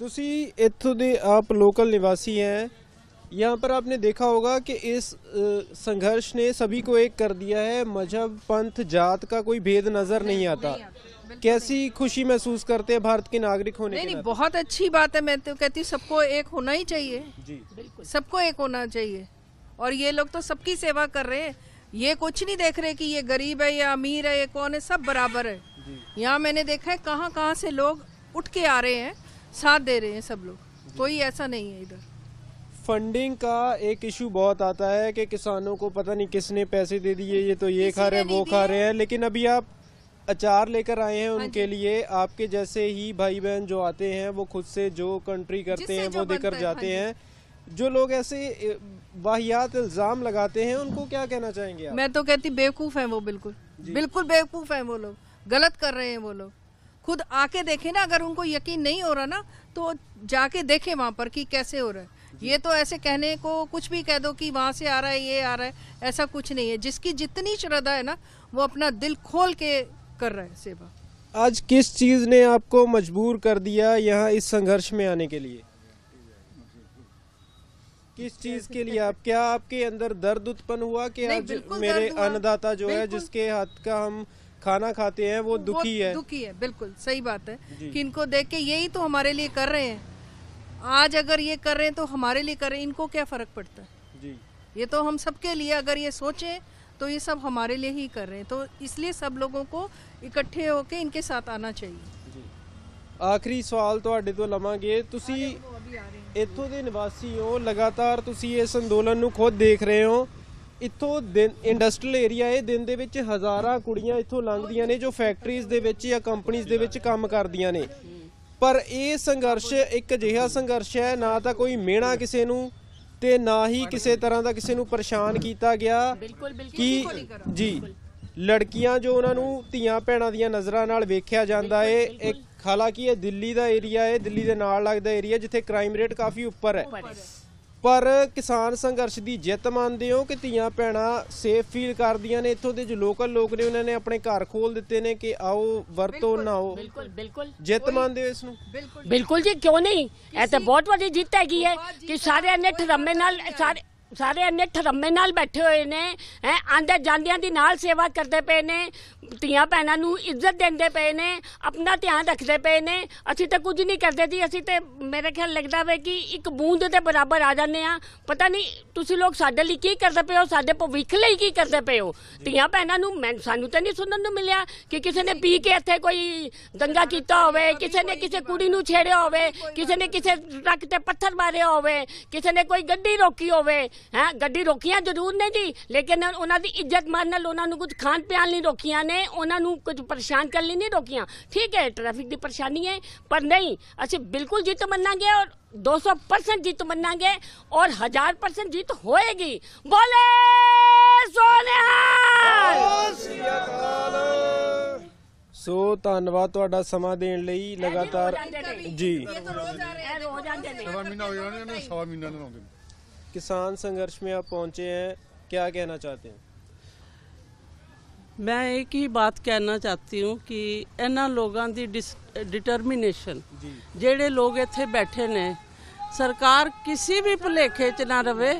ਤੁਸੀਂ इतों के आप ਲੋਕਲ निवासी हैं यहाँ पर आपने देखा होगा कि इस संघर्ष ने सभी को एक कर दिया है मजहब पंथ जात का कोई भेद नजर नहीं आता कैसी खुशी महसूस करते हैं भारत के नागरिक होने नहीं, के नहीं बहुत अच्छी बात है मैं तो कहती हूँ सबको एक होना ही चाहिए जी सबको एक होना चाहिए और ये लोग तो सबकी सेवा कर रहे हैं ये कुछ नहीं देख रहे कि ये गरीब है या अमीर है ये कौन है सब बराबर है यहाँ मैंने देखा है कहाँ कहाँ से लोग उठ के आ रहे हैं साथ दे रहे हैं सब लोग कोई ऐसा नहीं है इधर फंडिंग का एक इशू बहुत आता है कि किसानों को पता नहीं किसने पैसे दे दिए ये तो ये खा रहे हैं वो खा रहे हैं लेकिन अभी आप अचार लेकर आए हैं हाँ उनके लिए आपके जैसे ही भाई बहन जो आते हैं वो खुद से जो कंट्री करते हैं वो देकर जाते हाँ हैं जो लोग ऐसे वाहियात इल्ज़ाम लगाते हैं उनको क्या कहना चाहेंगे आप? मैं तो कहती बेवकूफ़ है वो बिल्कुल बिल्कुल बेवकूफ़ है वो लोग गलत कर रहे हैं वो लोग खुद आके देखें ना अगर उनको यकीन नहीं हो रहा ना तो जाके देखें वहाँ पर कि कैसे हो रहा है ये तो ऐसे कहने को कुछ भी कह दो कि वहाँ से आ रहा है ये आ रहा है ऐसा कुछ नहीं है जिसकी जितनी श्रद्धा है ना वो अपना दिल खोल के कर रहा है सेवा आज किस चीज़ ने आपको मजबूर कर दिया यहाँ इस संघर्ष में आने के लिए किस चीज के लिए आप क्या आपके अंदर दर्द उत्पन्न हुआ कि आज मेरे अन्नदाता जो है जिसके हाथ का हम खाना खाते हैं वो दुखी है दुखी है बिल्कुल सही बात है कि इनको देख के यही तो हमारे लिए कर रहे हैं आज अगर ये कर रहे हैं तो हमारे लिए कर रहे हैं इनको क्या फर्क पड़ता है जी ये तो हम सबके लिए अगर ये सोचे तो ये सब हमारे लिए ही कर रहे हैं तो इसलिए सब लोगों को इकट्ठे होके इनके साथ आना चाहिए आखिरी सवाल तो ਤੋਂ ਲਵਾਂਗੇ ਤੁਸੀਂ ਇੱਥੋਂ ਦੇ ਨਿਵਾਸੀ हो लगातार ਤੁਸੀਂ ਇਸ ਅੰਦੋਲਨ ਨੂੰ ਖੁਦ देख रहे हो ਇੱਥੋਂ ਦਿਨ ਇੰਡਸਟਰੀਅਲ ਏਰੀਆ ਇਹ ਦਿਨ ਦੇ ਵਿੱਚ ਹਜ਼ਾਰਾਂ ਕੁੜੀਆਂ ਇੱਥੋਂ ਲੰਘਦੀਆਂ ਨੇ ਜੋ ਫੈਕਟਰੀਜ਼ ਦੇ ਵਿੱਚ ਜਾਂ ਕੰਪਨੀਆਂ ਦੇ ਵਿੱਚ ਕੰਮ ਕਰਦੀਆਂ ਨੇ ਪਰ ਇਹ ਸੰਘਰਸ਼ ਇੱਕ ਅਜਿਹਾ ਸੰਘਰਸ਼ ਹੈ ਨਾ ਤਾਂ ਕੋਈ ਮਿਹਣਾ ਕਿਸੇ ਨੂੰ ਤੇ ਨਾ ਹੀ ਕਿਸੇ ਤਰ੍ਹਾਂ ਦਾ ਕਿਸੇ ਨੂੰ ਪਰੇਸ਼ਾਨ ਕੀਤਾ ਗਿਆ ਕਿ ਜੀ ਲੜਕੀਆਂ ਜੋ ਉਹਨਾਂ ਨੂੰ ਧੀਆਂ ਭੈਣਾਂ ਦੀਆਂ ਨਜ਼ਰਾਂ ਨਾਲ ਵੇਖਿਆ ਜਾਂਦਾ ਏ ਇੱਕ ਹਾਲਾਂਕਿ ਇਹ ਦਿੱਲੀ ਦਾ ਏਰੀਆ ਹੈ ਦਿੱਲੀ ਦੇ ਨਾਲ ਲੱਗਦਾ ਏਰੀਆ ਜਿੱਥੇ ਕ੍ਰਾਈਮ ਰੇਟ ਕਾਫੀ ਉੱਪਰ ਹੈ ਪਰ ਕਿਸਾਨ ਸੰਘਰਸ਼ ਦੀ ਜਿੱਤ ਮੰਨਦੇ ਹੋ ਕਿ ਧੀਆਂ ਪੈਣਾ ਸੇਫ ਫੀਲ ਕਰਦੀਆਂ ਨੇ ਇੱਥੋਂ ਦੇ ਜੋ ਲੋਕਲ ਲੋਕ ਨੇ ਉਹਨਾਂ ਨੇ ਆਪਣੇ ਘਰ ਖੋਲ ਦਿੱਤੇ ਨੇ ਕਿ ਆਓ ਵਰਤੋ ਨਾਓ ਬਿਲਕੁਲ ਬਿਲਕੁਲ ਜਿੱਤ ਮੰਨਦੇ ਹੋ ਇਸ ਨੂੰ ਬਿਲਕੁਲ ਜੀ ਕਿਉਂ ਨਹੀਂ ਇਹ ਤਾਂ ਬਹੁਤ ਵੱਡੀ ਜਿੱਤ ਹੈਗੀ ਹੈ ਕਿ ਸਾਰੇ ਨੇ ਠਰਮੇ ਨਾਲ ਸਾਰੇ ਸਾਰੇ ਇੰਨੇ ਠਰਮੇ ਨਾਲ ਬੈਠੇ ਹੋਏ ਨੇ ਹੈ ਆਂਦੇ ਜਾਂਦਿਆਂ ਦੀ ਨਾਲ ਸੇਵਾ ਕਰਦੇ ਪਏ ਨੇ ਧੀਆਂ ਭੈਣਾਂ ਨੂੰ ਇੱਜ਼ਤ ਦਿੰਦੇ ਪਏ ਨੇ ਆਪਣਾ ਧਿਆਨ ਰੱਖਦੇ ਪਏ ਨੇ ਅਸੀਂ ਤਾਂ ਕੁਝ ਨਹੀਂ ਕਰਦੇ ਜੀ ਅਸੀਂ ਤੇ ਮੇਰੇ ਖਿਆਲ ਲੱਗਦਾ ਵੇ ਕਿ ਇੱਕ ਬੂੰਦ ਦੇ ਬਰਾਬਰ ਆ ਜਾਂਦੇ ਆ ਪਤਾ ਨਹੀਂ ਤੁਸੀਂ ਲੋਕ ਸਾਡੇ ਲਈ ਕੀ ਕਰਦੇ ਪਏ ਹੋ ਸਾਡੇ ਭਵਿੱਖ ਲਈ ਕੀ ਕਰਦੇ ਪਏ ਹੋ ਧੀਆਂ ਭੈਣਾਂ ਨੂੰ ਮੈਂ ਸਾਨੂੰ ਤਾਂ ਨਹੀਂ ਸੁਣਨ ਨੂੰ ਮਿਲਿਆ ਕਿ ਕਿਸੇ ਨੇ ਪੀ ਕੇ ਇੱਥੇ ਕੋਈ ਦੰਗਾ ਕੀਤਾ ਹੋਵੇ ਕਿਸੇ ਨੇ ਕਿਸੇ ਕੁੜੀ ਨੂੰ ਛੇੜਿਆ ਹੋਵੇ ਕਿਸੇ ਨੇ ਕਿਸੇ ਰੱਖ ਤੇ ਪੱਥਰ ਮਾਰਿਆ ਹੋਵੇ ਕਿਸੇ ਨੇ ਕੋਈ ਗੱਡੀ ਰੋਕੀ ਹੋਵੇ ਹੈ ਗੱਡੀ ਰੋਕੀਆਂ ਜ਼ਰੂਰ ਨੇ ਜੀ ਲੇਕਿਨ ਉਹਨਾਂ ਦੀ ਇੱਜ਼ਤ ਮਾਨ ਨਾਲ ਉਹਨਾਂ ਨੂੰ ਕੁਝ ਖਾਣ ਪਿਆਣ ਲਈ ਰੋਕੀਆਂ ਨੇ ਉਹਨਾਂ ਨੂੰ ਕੁਝ ਪਰੇਸ਼ਾਨ ਕਰਨ ਲਈ ਨਹੀਂ ਰੋਕੀਆਂ ਠੀਕ ਹੈ ਟ੍ਰੈਫਿਕ ਦੀ ਪਰੇਸ਼ਾਨੀ ਹੈ ਪਰ ਨਹੀਂ ਅਸੀਂ ਬਿਲਕੁਲ ਜਿੱਤ ਮੰਨਾਂਗੇ ਔਰ 200% ਜਿੱਤ ਮੰਨਾਂਗੇ ਔਰ 1000% ਜਿੱਤ ਹੋਏਗੀ ਬੋਲੇ ਸੋਨਿਹਾਲ ਸੋ ਧੰਨਵਾਦ ਤੁਹਾਡਾ ਸਮਾਂ ਦੇਣ ਲਈ ਲਗਾਤਾਰ ਜੀ ਇਹ ਰੋਜ਼ ਆ ਰਹੇ ਨੇ ਸਵਾ ਮਹੀਨਾ ਹੋ ਗਿਆ ਨੇ ਸਵਾ ਮਹੀਨਾ ਲਾਉਂਦੇ ਨੇ ਕਿਸਾਨ ਸੰਘਰਸ਼ में ਆ ਪਹੁੰਚੇ ਹੈ ਕੀ ਕਹਿਣਾ ਚਾਹਤੇ ਹੈ ਮੈਂ ਇੱਕ ਹੀ ਬਾਤ ਕਹਿਣਾ ਚਾਹਤੀ ਹੂੰ ਕਿ ਇਹਨਾਂ ਲੋਕਾਂ ਦੀ ਡਿਟਰਮੀਨੇਸ਼ਨ ਜਿਹੜੇ ਲੋਕ ਇੱਥੇ ਬੈਠੇ ਨੇ ਸਰਕਾਰ ਕਿਸੇ ਵੀ ਭੁਲੇਖੇ 'ਚ ਨਾ ਰਵੇ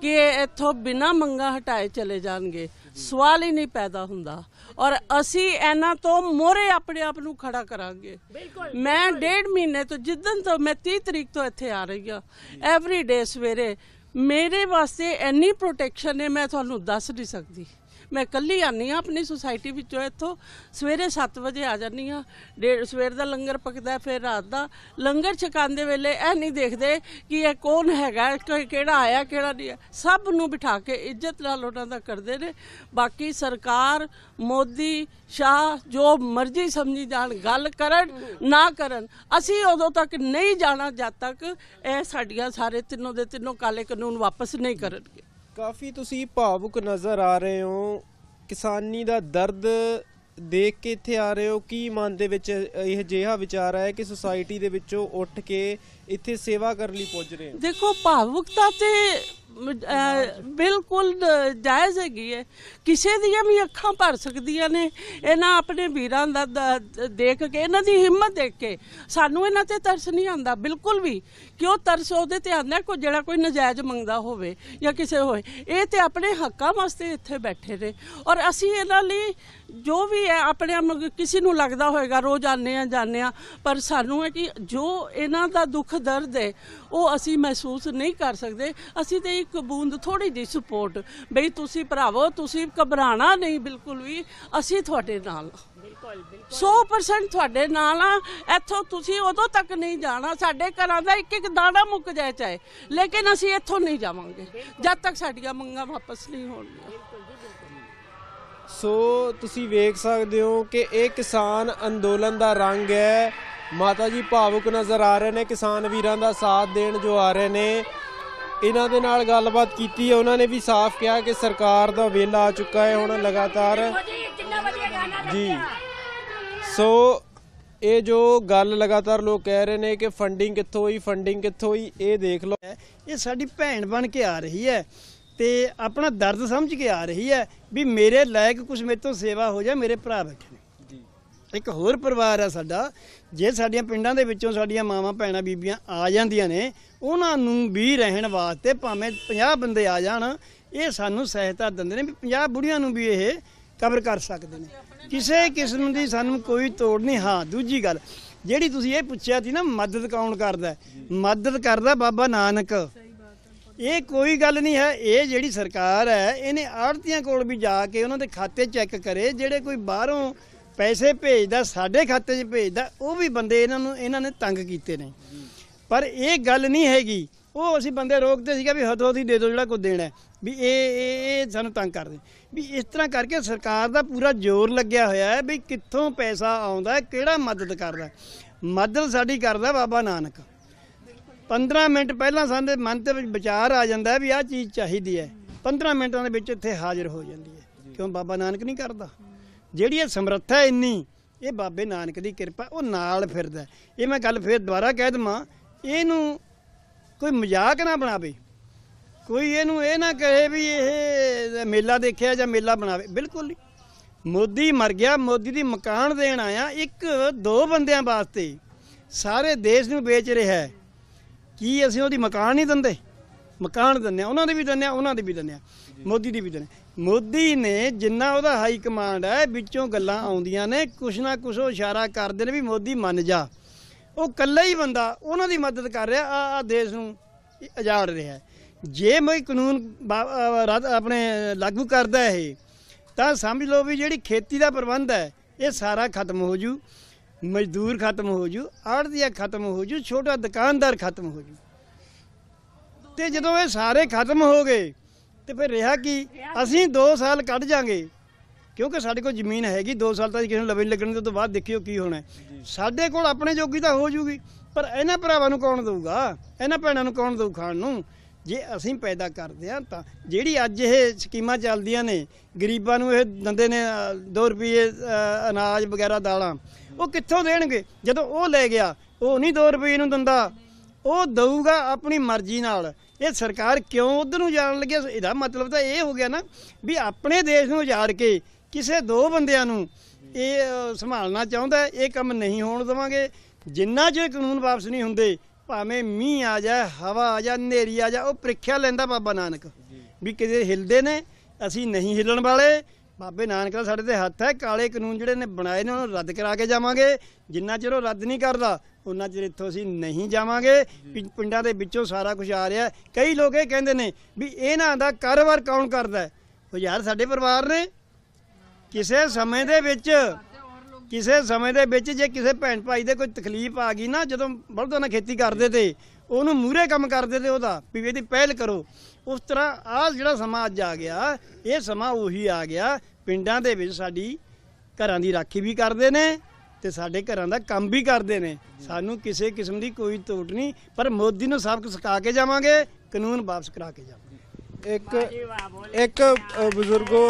ਕਿ ਇਹ ਇੱਥੋਂ ਬਿਨਾ ਮੰਗਾ ਹਟਾਏ ਚਲੇ ਜਾਣਗੇ ਸਵਾਲ ਹੀ ਨਹੀਂ ਪੈਦਾ ਹੁੰਦਾ ਔਰ ਅਸੀਂ ਇਹਨਾਂ ਤੋਂ ਮੋਰੇ ਆਪਣੇ ਆਪ ਨੂੰ ਖੜਾ ਕਰਾਂਗੇ ਮੈਂ ਡੇਢ ਮਹੀਨੇ ਤੋਂ ਜਿੱਦਨ ਤੋਂ ਮੈਂ 30 ਤਰੀਕ ਤੋਂ ਇੱਥੇ ਆ ਰਹੀ ਹਾਂ ਐਵਰੀ ਡੇ ਸਵੇਰੇ ਮੇਰੇ ਵਾਸਤੇ ਇੰਨੀ ਪ੍ਰੋਟੈਕਸ਼ਨ ਹੈ ਮੈਂ ਤੁਹਾਨੂੰ ਦੱਸ ਨਹੀਂ ਸਕਦੀ ਮੈਂ ਕੱਲੀ ਆਨੀ ਆ ਆਪਣੀ ਸੁਸਾਇਟੀ ਵਿੱਚੋਂ ਇੱਥੋਂ ਸਵੇਰੇ 7 ਵਜੇ ਆ ਜਾਨੀ ਆ ਡੇਢ ਸਵੇਰ ਦਾ ਲੰਗਰ ਪਕਦਾ ਫਿਰ ਰਾਤ ਦਾ ਲੰਗਰ ਛਕਾਉਂਦੇ ਵੇਲੇ ਇਹ ਨਹੀਂ ਦੇਖਦੇ ਕਿ ਇਹ ਕੌਣ ਹੈਗਾ ਕਿਹੜਾ ਆਇਆ ਕਿਹੜਾ ਨਹੀਂ ਸਭ ਨੂੰ ਬਿਠਾ ਕੇ ਇੱਜ਼ਤ ਨਾਲ ਉਹਨਾਂ ਦਾ ਕਰਦੇ ਨੇ ਬਾਕੀ ਸਰਕਾਰ ਮੋਦੀ ਸ਼ਾਹ ਜੋ ਮਰਜ਼ੀ ਸਮਝੀ ਜਾਣ ਗੱਲ ਕਰਨ ਨਾ ਕਰਨ ਅਸੀਂ ਉਦੋਂ ਤੱਕ ਨਹੀਂ ਜਾਣਾ ਜਦ ਤੱਕ ਇਹ ਸਾਡੀਆਂ ਸਾਰੇ ਤਿੰਨੋਂ ਦੇ ਤਿੰਨੋਂ ਕਾਲੇ ਕਾਨੂੰਨ ਵਾਪਸ ਨਹੀਂ ਕਰਨਗੇ ਕਾਫੀ ਤੁਸੀਂ ਭਾਵੁਕ ਨਜ਼ਰ ਆ ਰਹੇ ਹੋ ਕਿਸਾਨੀ ਦਾ ਦਰਦ ਦੇਖ ਕੇ ਇੱਥੇ ਆ ਰਹੇ ਹੋ ਕੀ ਮਨ ਦੇ ਵਿੱਚ ਇਹ ਜਿਹਾ ਵਿਚਾਰ ਆਇਆ ਕਿ ਸੁਸਾਇਟੀ ਦੇ ਵਿੱਚੋਂ ਉੱਠ ਕੇ ਇੱਥੇ ਸੇਵਾ ਕਰਨ ਲਈ ਪੁੱਜ ਰਹੇ ਹਾਂ ਦੇਖੋ ਭਾਵੁਕਤਾ ਤੇ ਬਿਲਕੁਲ ਜਾਇਜ਼ ਹੈਗੀ ਹੈ ਕਿਸੇ ਦੀਆਂ ਵੀ ਅੱਖਾਂ ਭਰ ਸਕਦੀਆਂ ਨੇ ਇਹਨਾਂ ਆਪਣੇ ਵੀਰਾਂ ਦਾ ਦੇਖ ਕੇ ਇਹਨਾਂ ਦੀ ਹਿੰਮਤ ਦੇਖ ਕੇ ਸਾਨੂੰ ਇਹਨਾਂ ਤੇ ਤਰਸ ਨਹੀਂ ਆਉਂਦਾ ਬਿਲਕੁਲ ਵੀ ਕਿਉਂ ਤਰਸ ਉਹਦੇ ਤੇ ਆਉਂਦਾ ਕੋਈ ਜਿਹੜਾ ਕੋਈ ਨਜਾਇਜ਼ ਮੰਗਦਾ ਹੋਵੇ ਜਾਂ ਕਿਸੇ ਹੋਏ ਇਹ ਤੇ ਆਪਣੇ ਹੱਕਾਂ ਵਾਸਤੇ ਇੱਥੇ ਬੈਠੇ ਨੇ ਔਰ ਅਸੀਂ ਇਹਨਾਂ ਲਈ ਜੋ ਵੀ ਹੈ ਆਪਣੇ ਆਪ ਨੂੰ- ਕਿਸੇ ਨੂੰ ਲੱਗਦਾ ਹੋਵੇਗਾ ਰੋਜ਼ ਆਨੇ ਆ ਜਾਣੇ ਆ ਪਰ ਸਾਨੂੰ ਹੈ ਕਿ ਜੋ ਇਹਨਾਂ ਦਾ ਦੁੱਖ ਦੁੱਖ ਦਰਦ ਹੈ ਉਹ ਅਸੀਂ ਮਹਿਸੂਸ ਨਹੀਂ ਕਰ ਸਕਦੇ ਅਸੀਂ ਤੇ ਇੱਕ ਬੂੰਦ ਥੋੜੀ ਜਿਹੀ ਸਪੋਰਟ ਬਈ ਤੁਸੀਂ ਭਰਾਵੋ ਤੁਸੀਂ ਘਬਰਾਣਾ ਨਹੀਂ ਬਿਲਕੁਲ ਵੀ ਅਸੀਂ ਤੁਹਾਡੇ ਨਾਲ ਬਿਲਕੁਲ 100% ਤੁਹਾਡੇ ਨਾਲ ਆ ਇੱਥੋਂ ਤੁਸੀਂ ਉਦੋਂ ਤੱਕ ਨਹੀਂ ਜਾਣਾ ਸਾਡੇ ਘਰਾਂ ਦਾ ਇੱਕ ਇੱਕ ਦਾਣਾ ਮੁੱਕ ਜਾਏ ਚਾਹੇ ਲੇਕਿਨ ਅਸੀਂ ਇੱਥੋਂ ਨਹੀਂ ਜਾਵਾਂਗੇ ਜਦ ਤੱਕ ਸਾਡੀਆਂ ਮੰਗਾਂ ਵਾਪਸ ਨਹੀਂ ਹੋਣਗੀਆਂ ਸੋ ਤੁਸੀਂ ਵੇਖ ਸਕਦੇ ਹੋ ਕਿ ਇਹ ਕਿਸਾਨ ਅੰਦੋਲਨ ਦਾ ਰੰਗ ਹੈ ਮਾਤਾ ਜੀ ਭਾਵੁਕ ਨਜ਼ਰ ਆ ਰਹੇ ਨੇ ਕਿਸਾਨ ਵੀਰਾਂ ਦਾ ਸਾਥ ਦੇਣ ਜੋ ਆ ਰਹੇ ਨੇ ਇਹਨਾਂ ਦੇ ਨਾਲ ਗੱਲਬਾਤ ਕੀਤੀ ਹੈ ਉਹਨਾਂ ਨੇ ਵੀ ਸਾਫ਼ ਕਿਹਾ ਕਿ ਸਰਕਾਰ ਦਾ ਵੇਲਾ ਆ ਚੁੱਕਾ ਹੈ ਹੁਣ ਲਗਾਤਾਰ ਜੀ ਸੋ ਇਹ ਜੋ ਗੱਲ ਲਗਾਤਾਰ ਲੋਕ ਕਹਿ ਰਹੇ ਨੇ ਕਿ ਫੰਡਿੰਗ ਕਿੱਥੋਂ ਹੋਈ ਫੰਡਿੰਗ ਕਿੱਥੋਂ ਹੋਈ ਇਹ ਦੇਖ ਲਓ ਇਹ ਸਾਡੀ ਭੈਣ ਬਣ ਕੇ ਆ ਰਹੀ ਹੈ ਤੇ ਆਪਣਾ ਦਰਦ ਸਮਝ ਕੇ ਆ ਰਹੀ ਹੈ ਵੀ ਮੇਰੇ ਲਾਇਕ ਕੁਝ ਮੇਰੇ ਤੋਂ ਸੇਵਾ ਹੋ ਜਾ ਮੇਰੇ ਭਰਾ ਬੈਠੇ ਇੱਕ ਹੋਰ ਪਰਿਵਾਰ ਆ ਸਾਡਾ ਜੇ ਸਾਡੀਆਂ ਪਿੰਡਾਂ ਦੇ ਵਿੱਚੋਂ ਸਾਡੀਆਂ ਮਾਵਾਂ ਭੈਣਾਂ ਬੀਬੀਆਂ ਆ ਜਾਂਦੀਆਂ ਨੇ ਉਹਨਾਂ ਨੂੰ ਵੀ ਰਹਿਣ ਵਾਸਤੇ ਭਾਵੇਂ 50 ਬੰਦੇ ਆ ਜਾਣ ਇਹ ਸਾਨੂੰ ਸਹਾਇਤਾ ਦਿੰਦੇ ਨੇ ਵੀ 50 ਬੁੜੀਆਂ ਨੂੰ ਵੀ ਇਹ ਕਵਰ ਕਰ ਸਕਦੇ ਨੇ ਕਿਸੇ ਕਿਸਮ ਦੀ ਸਾਨੂੰ ਕੋਈ ਤੋੜ ਨਹੀਂ ਹਾਂ ਦੂਜੀ ਗੱਲ ਜਿਹੜੀ ਤੁਸੀਂ ਇਹ ਪੁੱਛਿਆ ਸੀ ਨਾ ਮਦਦ ਕੌਣ ਕਰਦਾ ਮਦਦ ਕਰਦਾ ਬਾਬਾ ਨਾਨਕ ਇਹ ਕੋਈ ਗੱਲ ਨਹੀਂ ਹੈ ਇਹ ਜਿਹੜੀ ਸਰਕਾਰ ਹੈ ਇਹਨੇ ਆੜਤੀਆਂ ਕੋਲ ਵੀ ਜਾ ਕੇ ਉਹਨਾਂ ਦੇ ਖਾਤੇ ਚੈੱਕ ਕਰੇ ਜਿਹੜੇ ਕੋਈ ਬਾਹਰੋਂ ਪੈਸੇ ਭੇਜਦਾ ਸਾਡੇ ਖਾਤੇ 'ਚ ਭੇਜਦਾ ਉਹ ਵੀ ਬੰਦੇ ਇਹਨਾਂ ਨੂੰ ਇਹਨਾਂ ਨੇ ਤੰਗ ਕੀਤੇ ਨੇ ਪਰ ਇਹ ਗੱਲ ਨਹੀਂ ਹੈਗੀ ਉਹ ਅਸੀਂ ਬੰਦੇ ਰੋਕਦੇ ਸੀਗਾ ਵੀ ਹੱਥੋਂ ਦੀ ਦੇ ਦਿਓ ਜਿਹੜਾ ਕੋ ਦੇਣਾ ਵੀ ਇਹ ਇਹ ਸਾਨੂੰ ਤੰਗ ਕਰਦੇ ਵੀ ਇਸ ਤਰ੍ਹਾਂ ਕਰਕੇ ਸਰਕਾਰ ਦਾ ਪੂਰਾ ਜ਼ੋਰ ਲੱਗਿਆ ਹੋਇਆ ਹੈ ਵੀ ਕਿੱਥੋਂ ਪੈਸਾ ਆਉਂਦਾ ਕਿਹੜਾ ਮਦਦ ਕਰਦਾ ਮਦਦ ਸਾਡੀ ਕਰਦਾ ਬਾਬਾ ਨਾਨਕ 15 ਮਿੰਟ ਪਹਿਲਾਂ ਸਾਡੇ ਮਨ ਤੇ ਵਿਚਾਰ ਆ ਜਾਂਦਾ ਵੀ ਆਹ ਚੀਜ਼ ਚਾਹੀਦੀ ਹੈ 15 ਮਿੰਟਾਂ ਦੇ ਵਿੱਚ ਇੱਥੇ ਹਾਜ਼ਰ ਹੋ ਜਾਂਦੀ ਹੈ ਕਿਉਂ ਬਾਬਾ ਨਾਨਕ ਨਹੀਂ ਕਰਦਾ ਜਿਹੜੀ ਇਹ ਸਮਰੱਥਾ ਇੰਨੀ ਇਹ ਬਾਬੇ ਨਾਨਕ ਦੀ ਕਿਰਪਾ ਉਹ ਨਾਲ ਫਿਰਦਾ ਇਹ ਮੈਂ ਗੱਲ ਫੇਰ ਦੁਬਾਰਾ ਕਹਿ ਦਮਾ ਇਹਨੂੰ ਕੋਈ ਮਜ਼ਾਕ ਨਾ ਬਣਾਵੇ ਕੋਈ ਇਹਨੂੰ ਇਹ ਨਾ ਕਹੇ ਵੀ ਇਹ ਮੇਲਾ ਦੇਖਿਆ ਜਾਂ ਮੇਲਾ ਬਣਾਵੇ ਬਿਲਕੁਲ ਨਹੀਂ ਮੋਦੀ ਮਰ ਗਿਆ ਮੋਦੀ ਦੀ ਮਕਾਨ ਦੇਣ ਆਇਆ ਇੱਕ ਦੋ ਬੰਦਿਆਂ ਵਾਸਤੇ ਸਾਰੇ ਦੇਸ਼ ਨੂੰ ਵੇਚ ਰਿਹਾ ਹੈ ਕੀ ਅਸੀਂ ਉਹਦੀ ਮਕਾਨ ਨਹੀਂ ਦਿੰਦੇ ਮਕਾਨ ਦਿੰਨੇ ਆ ਉਹਨਾਂ ਦੇ ਵੀ ਦਿੰਨੇ ਆ ਉਹਨਾਂ ਦੇ ਵੀ ਦਿੰਨੇ ਆ ਮੋਦੀ ਦੀ ਵੀ ਦਿੰਨੇ ਮੋਦੀ ਨੇ ਜਿੰਨਾ ਉਹਦਾ ਹਾਈ ਕਮਾਂਡ ਹੈ ਵਿੱਚੋਂ ਗੱਲਾਂ ਆਉਂਦੀਆਂ ਨੇ ਕੁਛ ਨਾ ਕੁਛ ਉਹ ਇਸ਼ਾਰਾ ਕਰਦੇ ਨੇ ਵੀ ਮੋਦੀ ਮੰਨ ਜਾ ਉਹ ਕੱਲਾ ਹੀ ਬੰਦਾ ਉਹਨਾਂ ਦੀ ਮਦਦ ਕਰ ਰਿਹਾ ਆ ਆ ਦੇਸ਼ ਨੂੰ ਆਜ਼ਾਦ ਰਿਹਾ ਜੇ ਮੈਂ ਕਾਨੂੰਨ ਆਪਣੇ ਲਾਗੂ ਕਰਦਾ ਇਹ ਤਾਂ ਸਮਝ ਲਓ ਵੀ ਜਿਹੜੀ ਖੇਤੀ ਦਾ ਪ੍ਰਬੰਧ ਹੈ ਇਹ ਸਾਰਾ ਖਤਮ ਹੋ ਜੂ ਮਜ਼ਦੂਰ ਖਤਮ ਹੋ ਜੂ ਆੜ੍ਹਤੀਆ ਖਤਮ ਹੋ ਜੂ ਛੋਟਾ ਦੁਕਾਨਦਾਰ ਖਤਮ ਹੋ ਜੂ ਤੇ ਜਦੋਂ ਇਹ ਸਾਰੇ ਖਤਮ ਹੋ ਗਏ ਤੇ ਫਿਰ ਰਿਹਾ ਕੀ ਅਸੀਂ 2 ਸਾਲ ਕੱਢ ਜਾਾਂਗੇ ਕਿਉਂਕਿ ਸਾਡੇ ਕੋਲ ਜ਼ਮੀਨ ਹੈਗੀ 2 ਸਾਲ ਤੱਕ ਕਿਸੇ ਨੂੰ ਲਵੇ ਲੱਗਣ ਦੇ ਤੋਂ ਬਾਅਦ ਦੇਖਿਓ ਕੀ ਹੋਣਾ ਸਾਡੇ ਕੋਲ ਆਪਣੇ ਜੋਗੀ ਤਾਂ ਹੋ ਜੂਗੀ ਪਰ ਇਹਨਾਂ ਭਰਾਵਾਂ ਨੂੰ ਕੌਣ ਦੇਊਗਾ ਇਹਨਾਂ ਭੈਣਾਂ ਨੂੰ ਕੌਣ ਦੇਊ ਖਾਣ ਨੂੰ ਜੇ ਅਸੀਂ ਪੈਦਾ ਕਰਦੇ ਆ ਤਾਂ ਜਿਹੜੀ ਅੱਜ ਇਹ ਸਕੀਮਾਂ ਚੱਲਦੀਆਂ ਨੇ ਗਰੀਬਾਂ ਨੂੰ ਇਹ ਦੰਦੇ ਨੇ 2 ਰੁਪਏ ਅਨਾਜ ਵਗੈਰਾ ਦਾਲਾਂ ਉਹ ਕਿੱਥੋਂ ਦੇਣਗੇ ਜਦੋਂ ਉਹ ਲੈ ਗਿਆ ਉਹ ਨਹੀਂ 2 ਰੁਪਏ ਨੂੰ ਦੰਦਾ ਉਹ ਦਊਗਾ ਆਪਣੀ ਮਰਜ਼ੀ ਨਾਲ ਇਹ ਸਰਕਾਰ ਕਿਉਂ ਉਧਰ ਨੂੰ ਜਾਣ ਲੱਗੀ ਇਹਦਾ ਮਤਲਬ ਤਾਂ ਇਹ ਹੋ ਗਿਆ ਨਾ ਵੀ ਆਪਣੇ ਦੇਸ਼ ਨੂੰ ਉਜਾੜ ਕੇ ਕਿਸੇ ਦੋ ਬੰਦਿਆਂ ਨੂੰ ਇਹ ਸੰਭਾਲਣਾ ਚਾਹੁੰਦਾ ਇਹ ਕੰਮ ਨਹੀਂ ਹੋਣ ਦੇਵਾਂਗੇ ਜਿੰਨਾ ਚਿਰ ਕਾਨੂੰਨ ਵਾਪਸ ਨਹੀਂ ਹੁੰਦੇ ਭਾਵੇਂ ਮੀਂਹ ਆ ਜਾ ਹਵਾ ਆ ਜਾ ਨੇਰੀ ਆ ਜਾ ਉਹ ਪ੍ਰੀਖਿਆ ਲੈਂਦਾ ਬਾਬਾ ਨਾਨਕ ਵੀ ਕਿਤੇ ਹਿਲਦੇ ਨੇ ਅਸੀਂ ਨਹੀਂ ਹਿਲਣ ਵਾਲੇ ਬਾਬੇ ਨਾਨਕ ਦਾ ਸਾਡੇ ਤੇ ਹੱਥ ਹੈ ਕਾਲੇ ਕਾਨੂੰਨ ਜਿਹੜੇ ਨੇ ਬਣਾਏ ਨੇ ਉਹਨਾਂ ਨੂੰ ਰੱਦ ਕਰਾ ਕੇ ਜਾਵਾਂਗੇ ਜਿੰਨਾ ਚਿਰ ਉਹ ਰੱਦ ਨਹੀਂ ਕਰਦਾ ਉਹਨਾਂ ਚਿਰ ਇੱਥੋਂ ਅਸੀਂ ਨਹੀਂ ਜਾਵਾਂਗੇ ਪਿੰਡਾਂ ਦੇ ਵਿੱਚੋਂ ਸਾਰਾ ਕੁਝ ਆ ਰਿਹਾ ਕਈ ਲੋਕ ਇਹ ਕਹਿੰਦੇ ਨੇ ਵੀ ਇਹਨਾਂ ਦਾ ਕਾਰੋਬਾਰ ਕੌਣ ਕਰਦਾ ਹੈ ਉਹ ਯਾਰ ਸਾਡੇ ਪਰਿਵਾਰ ਨੇ ਕਿਸੇ ਸਮੇਂ ਦੇ ਵਿੱਚ ਕਿਸੇ ਸਮੇਂ ਦੇ ਵਿੱਚ ਜੇ ਕਿਸੇ ਭੈਣ ਭਾਈ ਦੇ ਕੋਈ ਤਕਲੀਫ ਆ ਗਈ ਨਾ ਜਦੋਂ ਬਲਦਾਂ ਨਾਲ ਖੇਤੀ ਕਰਦੇ ਤੇ ਉਹਨੂੰ ਮੂਰੇ ਕੰਮ ਕਰਦੇ ਤੇ ਉਹਦਾ ਵੀ ਇਹਦੀ ਪਹਿਲ ਕਰੋ ਉਸ ਤਰ੍ਹਾਂ ਆ ਜਿਹੜਾ ਸਮਾਂ ਅੱਜ ਆ ਗਿਆ ਇਹ ਸਮਾਂ ਉਹੀ ਆ ਗਿਆ ਪਿੰਡਾਂ ਦੇ ਵਿੱਚ ਸਾਡੀ ਘਰਾਂ ਦੀ ਰਾਖੀ ਵੀ ਕਰਦੇ ਨੇ ਤੇ ਸਾਡੇ ਘਰਾਂ ਦਾ ਕੰਮ ਵੀ ਕਰਦੇ ਨੇ ਸਾਨੂੰ ਕਿਸੇ ਕਿਸਮ ਦੀ ਕੋਈ ਟੋਟ ਨਹੀਂ ਪਰ ਮੋਦੀ ਨੂੰ ਸਬਕ ਸਿਖਾ ਕੇ ਜਾਵਾਂਗੇ ਕਾਨੂੰਨ ਵਾਪਸ ਕਰਾ ਕੇ ਜਾਵਾਂਗੇ ਇੱਕ ਇੱਕ ਬਜ਼ੁਰਗੋ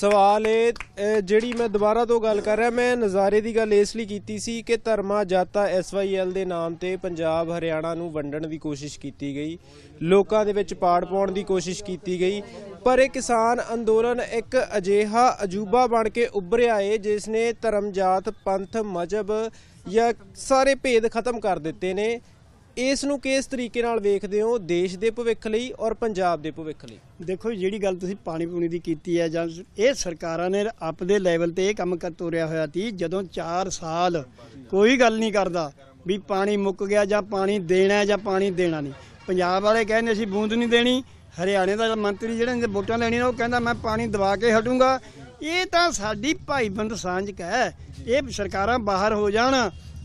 ਸਵਾਲ ਇਹ ਜਿਹੜੀ ਮੈਂ ਦੁਬਾਰਾ ਤੋਂ ਗੱਲ ਕਰ ਰਿਹਾ ਮੈਂ ਨਜ਼ਾਰੇ ਦੀ ਗੱਲ ਇਸ ਲਈ ਕੀਤੀ ਸੀ ਕਿ ਧਰਮਾ ਜਾਤਾ ਐਸਵਾਈਐਲ ਦੇ ਨਾਮ ਤੇ ਪੰਜਾਬ ਹਰਿਆਣਾ ਨੂੰ ਵੰਡਣ ਦੀ ਕੋਸ਼ਿਸ਼ ਕੀਤੀ ਗਈ ਲੋਕਾਂ ਦੇ ਵਿੱਚ ਪਾੜ ਪਾਉਣ ਦੀ ਕੋਸ਼ਿਸ਼ ਕੀਤੀ ਗਈ ਪਰ ਇਹ ਕਿਸਾਨ ਅੰਦੋਲਨ ਇੱਕ ਅਜੀਹਾ ਅਜੂਬਾ ਬਣ ਕੇ ਉੱਭਰਿਆ ਏ ਜਿਸ ਨੇ ਧਰਮ ਜਾਤ ਪੰਥ ਮਜਬ ਜਾਂ ਸਾਰੇ ਭੇਦ ਖਤਮ ਕਰ ਦਿੱਤੇ ਨੇ ਇਸ ਨੂੰ ਕਿਸ ਤਰੀਕੇ ਨਾਲ ਵੇਖਦੇ ਹੋ ਦੇਸ਼ ਦੇ ਭਵਿੱਖ ਲਈ ਔਰ ਪੰਜਾਬ ਦੇ ਭਵਿੱਖ ਲਈ ਦੇਖੋ ਜਿਹੜੀ ਗੱਲ ਤੁਸੀਂ ਪਾਣੀ ਪੂਣੀ ਦੀ ਕੀਤੀ ਹੈ ਜਾਂ ਇਹ ਸਰਕਾਰਾਂ ਨੇ ਆਪਦੇ ਲੈਵਲ ਤੇ ਇਹ ਕੰਮ ਕਰ ਤੋਰਿਆ ਹੋਇਆ ਸੀ ਜਦੋਂ 4 ਸਾਲ ਕੋਈ ਗੱਲ ਨਹੀਂ ਕਰਦਾ ਵੀ ਪਾਣੀ ਮੁੱਕ ਗਿਆ ਜਾਂ ਪਾਣੀ ਦੇਣਾ ਜਾਂ ਪਾਣੀ ਦੇਣਾ ਨਹੀਂ ਪੰਜਾਬ ਵਾਲੇ ਕਹਿੰਦੇ ਅਸੀਂ ਬੂੰਦ ਨਹੀਂ ਦੇਣੀ ਹਰਿਆਣੇ ਦਾ ਮੰਤਰੀ ਜਿਹੜਾ ਨੇ ਵੋਟਾਂ ਲੈਣੀਆਂ ਉਹ ਕਹਿੰਦਾ ਮੈਂ ਪਾਣੀ ਦਵਾ ਕੇ ਹਟੂੰਗਾ ਇਹ ਤਾਂ ਸਾਡੀ ਭਾਈਵੰਦ ਸਾਂਝ ਹੈ ਇਹ ਸਰਕਾਰਾਂ ਬਾਹਰ ਹੋ ਜਾਣ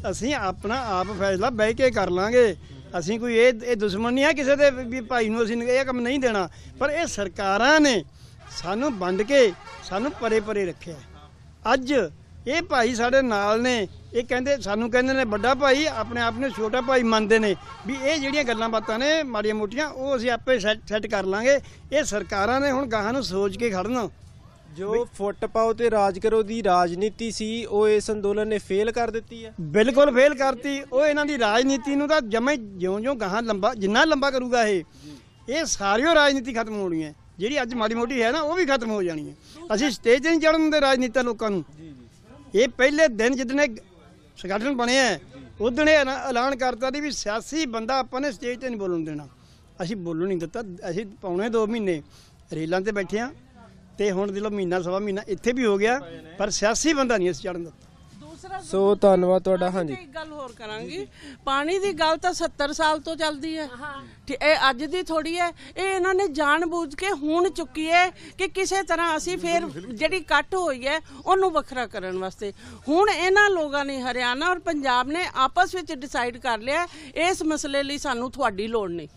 ਅਸੀਂ ਆਪਣਾ ਆਪ ਫੈਸਲਾ ਬਹਿ ਕੇ ਕਰ ਲਾਂਗੇ ਅਸੀਂ ਕੋਈ ਇਹ ਇਹ ਦੁਸ਼ਮਣ ਨਹੀਂ ਆ ਕਿਸੇ ਦੇ ਵੀ ਭਾਈ ਨੂੰ ਅਸੀਂ ਇਹ ਕੰਮ ਨਹੀਂ ਦੇਣਾ ਪਰ ਇਹ ਸਰਕਾਰਾਂ ਨੇ ਸਾਨੂੰ ਵੰਡ ਕੇ ਸਾਨੂੰ ਪਰੇ ਪਰੇ ਰੱਖਿਆ ਅੱਜ ਇਹ ਭਾਈ ਸਾਡੇ ਨਾਲ ਨੇ ਇਹ ਕਹਿੰਦੇ ਸਾਨੂੰ ਕਹਿੰਦੇ ਨੇ ਵੱਡਾ ਭਾਈ ਆਪਣੇ ਆਪ ਨੂੰ ਛੋਟਾ ਭਾਈ ਮੰਨਦੇ ਨੇ ਵੀ ਇਹ ਜਿਹੜੀਆਂ ਗੱਲਾਂ ਬਾਤਾਂ ਨੇ ਮਾੜੀਆਂ ਮੋਟੀਆਂ ਉਹ ਅਸੀਂ ਆਪੇ ਸੈੱਟ ਕਰ ਲਾਂਗੇ ਇਹ ਸਰਕਾਰਾਂ ਨੇ ਹੁਣ ਗਾਹਾਂ ਨੂੰ ਸੋਚ ਕੇ ਖੜਨਾ ਜੋ ਫੁੱਟ ਪਾਓ ਤੇ ਰਾਜ ਕਰੋ ਦੀ ਰਾਜਨੀਤੀ ਸੀ ਉਹ ਇਸ ਅੰਦੋਲਨ ਨੇ ਫੇਲ ਕਰ ਦਿੱਤੀ ਹੈ ਬਿਲਕੁਲ ਫੇਲ ਕਰਤੀ ਉਹ ਇਹਨਾਂ ਦੀ ਰਾਜਨੀਤੀ ਨੂੰ ਤਾਂ ਜਮੇ ਜਿਉਂ-ਜਿਉਂ ਗਾਹਾਂ ਲੰਬਾ ਜਿੰਨਾ ਲੰਬਾ ਕਰੂਗਾ ਇਹ ਇਹ ਸਾਰੀਓ ਰਾਜਨੀਤੀ ਖਤਮ ਹੋਣੀ ਹੈ ਜਿਹੜੀ ਅੱਜ ਮਾੜੀ ਮੋਟੀ ਹੈ ਨਾ ਉਹ ਵੀ ਖਤਮ ਹੋ ਜਾਣੀ ਹੈ ਅਸੀਂ ਸਟੇਜ ਤੇ ਨਹੀਂ ਚੜਨ ਦੇ ਰਾਜਨੀਤਾ ਲੋਕਾਂ ਨੂੰ ਇਹ ਪਹਿਲੇ ਦਿਨ ਜਿੱਦਨੇ ਸੰਗਠਨ ਬਣਿਆ ਉਦੋਂ ਇਹ ਐਲਾਨ ਕਰਤਾ ਦੀ ਵੀ ਸਿਆਸੀ ਬੰਦਾ ਆਪਾਂ ਨੇ ਸਟੇਜ ਤੇ ਨਹੀਂ ਬੋਲਣ ਦੇਣਾ ਅਸੀਂ ਬੋਲਣ ਨਹੀਂ ਦਿੱਤਾ ਅਸੀਂ ਪੌਣੇ 2 ਮਹੀਨੇ ਰੇਲਾਂ ਤੇ ਬੈਠੇ ਆ ਤੇ ਹੁਣ ਦੇ ਲੋ ਮਹੀਨਾ ਸਵਾ ਮਹੀਨਾ ਇੱਥੇ ਵੀ ਹੋ ਗਿਆ ਪਰ ਸਿਆਸੀ ਬੰਦਾ ਨਹੀਂ ਇਸ ਚੜਨ ਦਿੱਤਾ ਸੋ ਧੰਨਵਾਦ ਤੁਹਾਡਾ ਹਾਂਜੀ ਇੱਕ ਗੱਲ ਹੋਰ ਕਰਾਂਗੀ ਪਾਣੀ ਦੀ ਗੱਲ ਤਾਂ 70 ਸਾਲ ਤੋਂ ਚੱਲਦੀ ਹੈ ਇਹ ਅੱਜ ਦੀ ਥੋੜੀ ਹੈ ਇਹ ਇਹਨਾਂ ਨੇ ਜਾਣ ਬੁੱਝ ਕੇ ਹੁਣ ਚੁੱਕੀ ਹੈ ਕਿ ਕਿਸੇ ਤਰ੍ਹਾਂ ਅਸੀਂ ਫੇਰ ਜਿਹੜੀ ਕੱਟ ਹੋਈ ਹੈ ਉਹਨੂੰ ਵੱਖਰਾ ਕਰਨ ਵਾਸਤੇ ਹੁਣ ਇਹਨਾਂ ਲੋਕਾਂ ਨੇ ਹਰਿਆਣਾ ਔਰ ਪੰਜਾਬ ਨੇ ਆਪਸ ਵਿੱਚ ਡਿਸਾਈਡ ਕਰ ਲਿਆ ਇਸ ਮਸਲੇ ਲਈ ਸਾਨੂੰ ਤੁਹਾਡੀ ਲੋੜ ਨਹੀਂ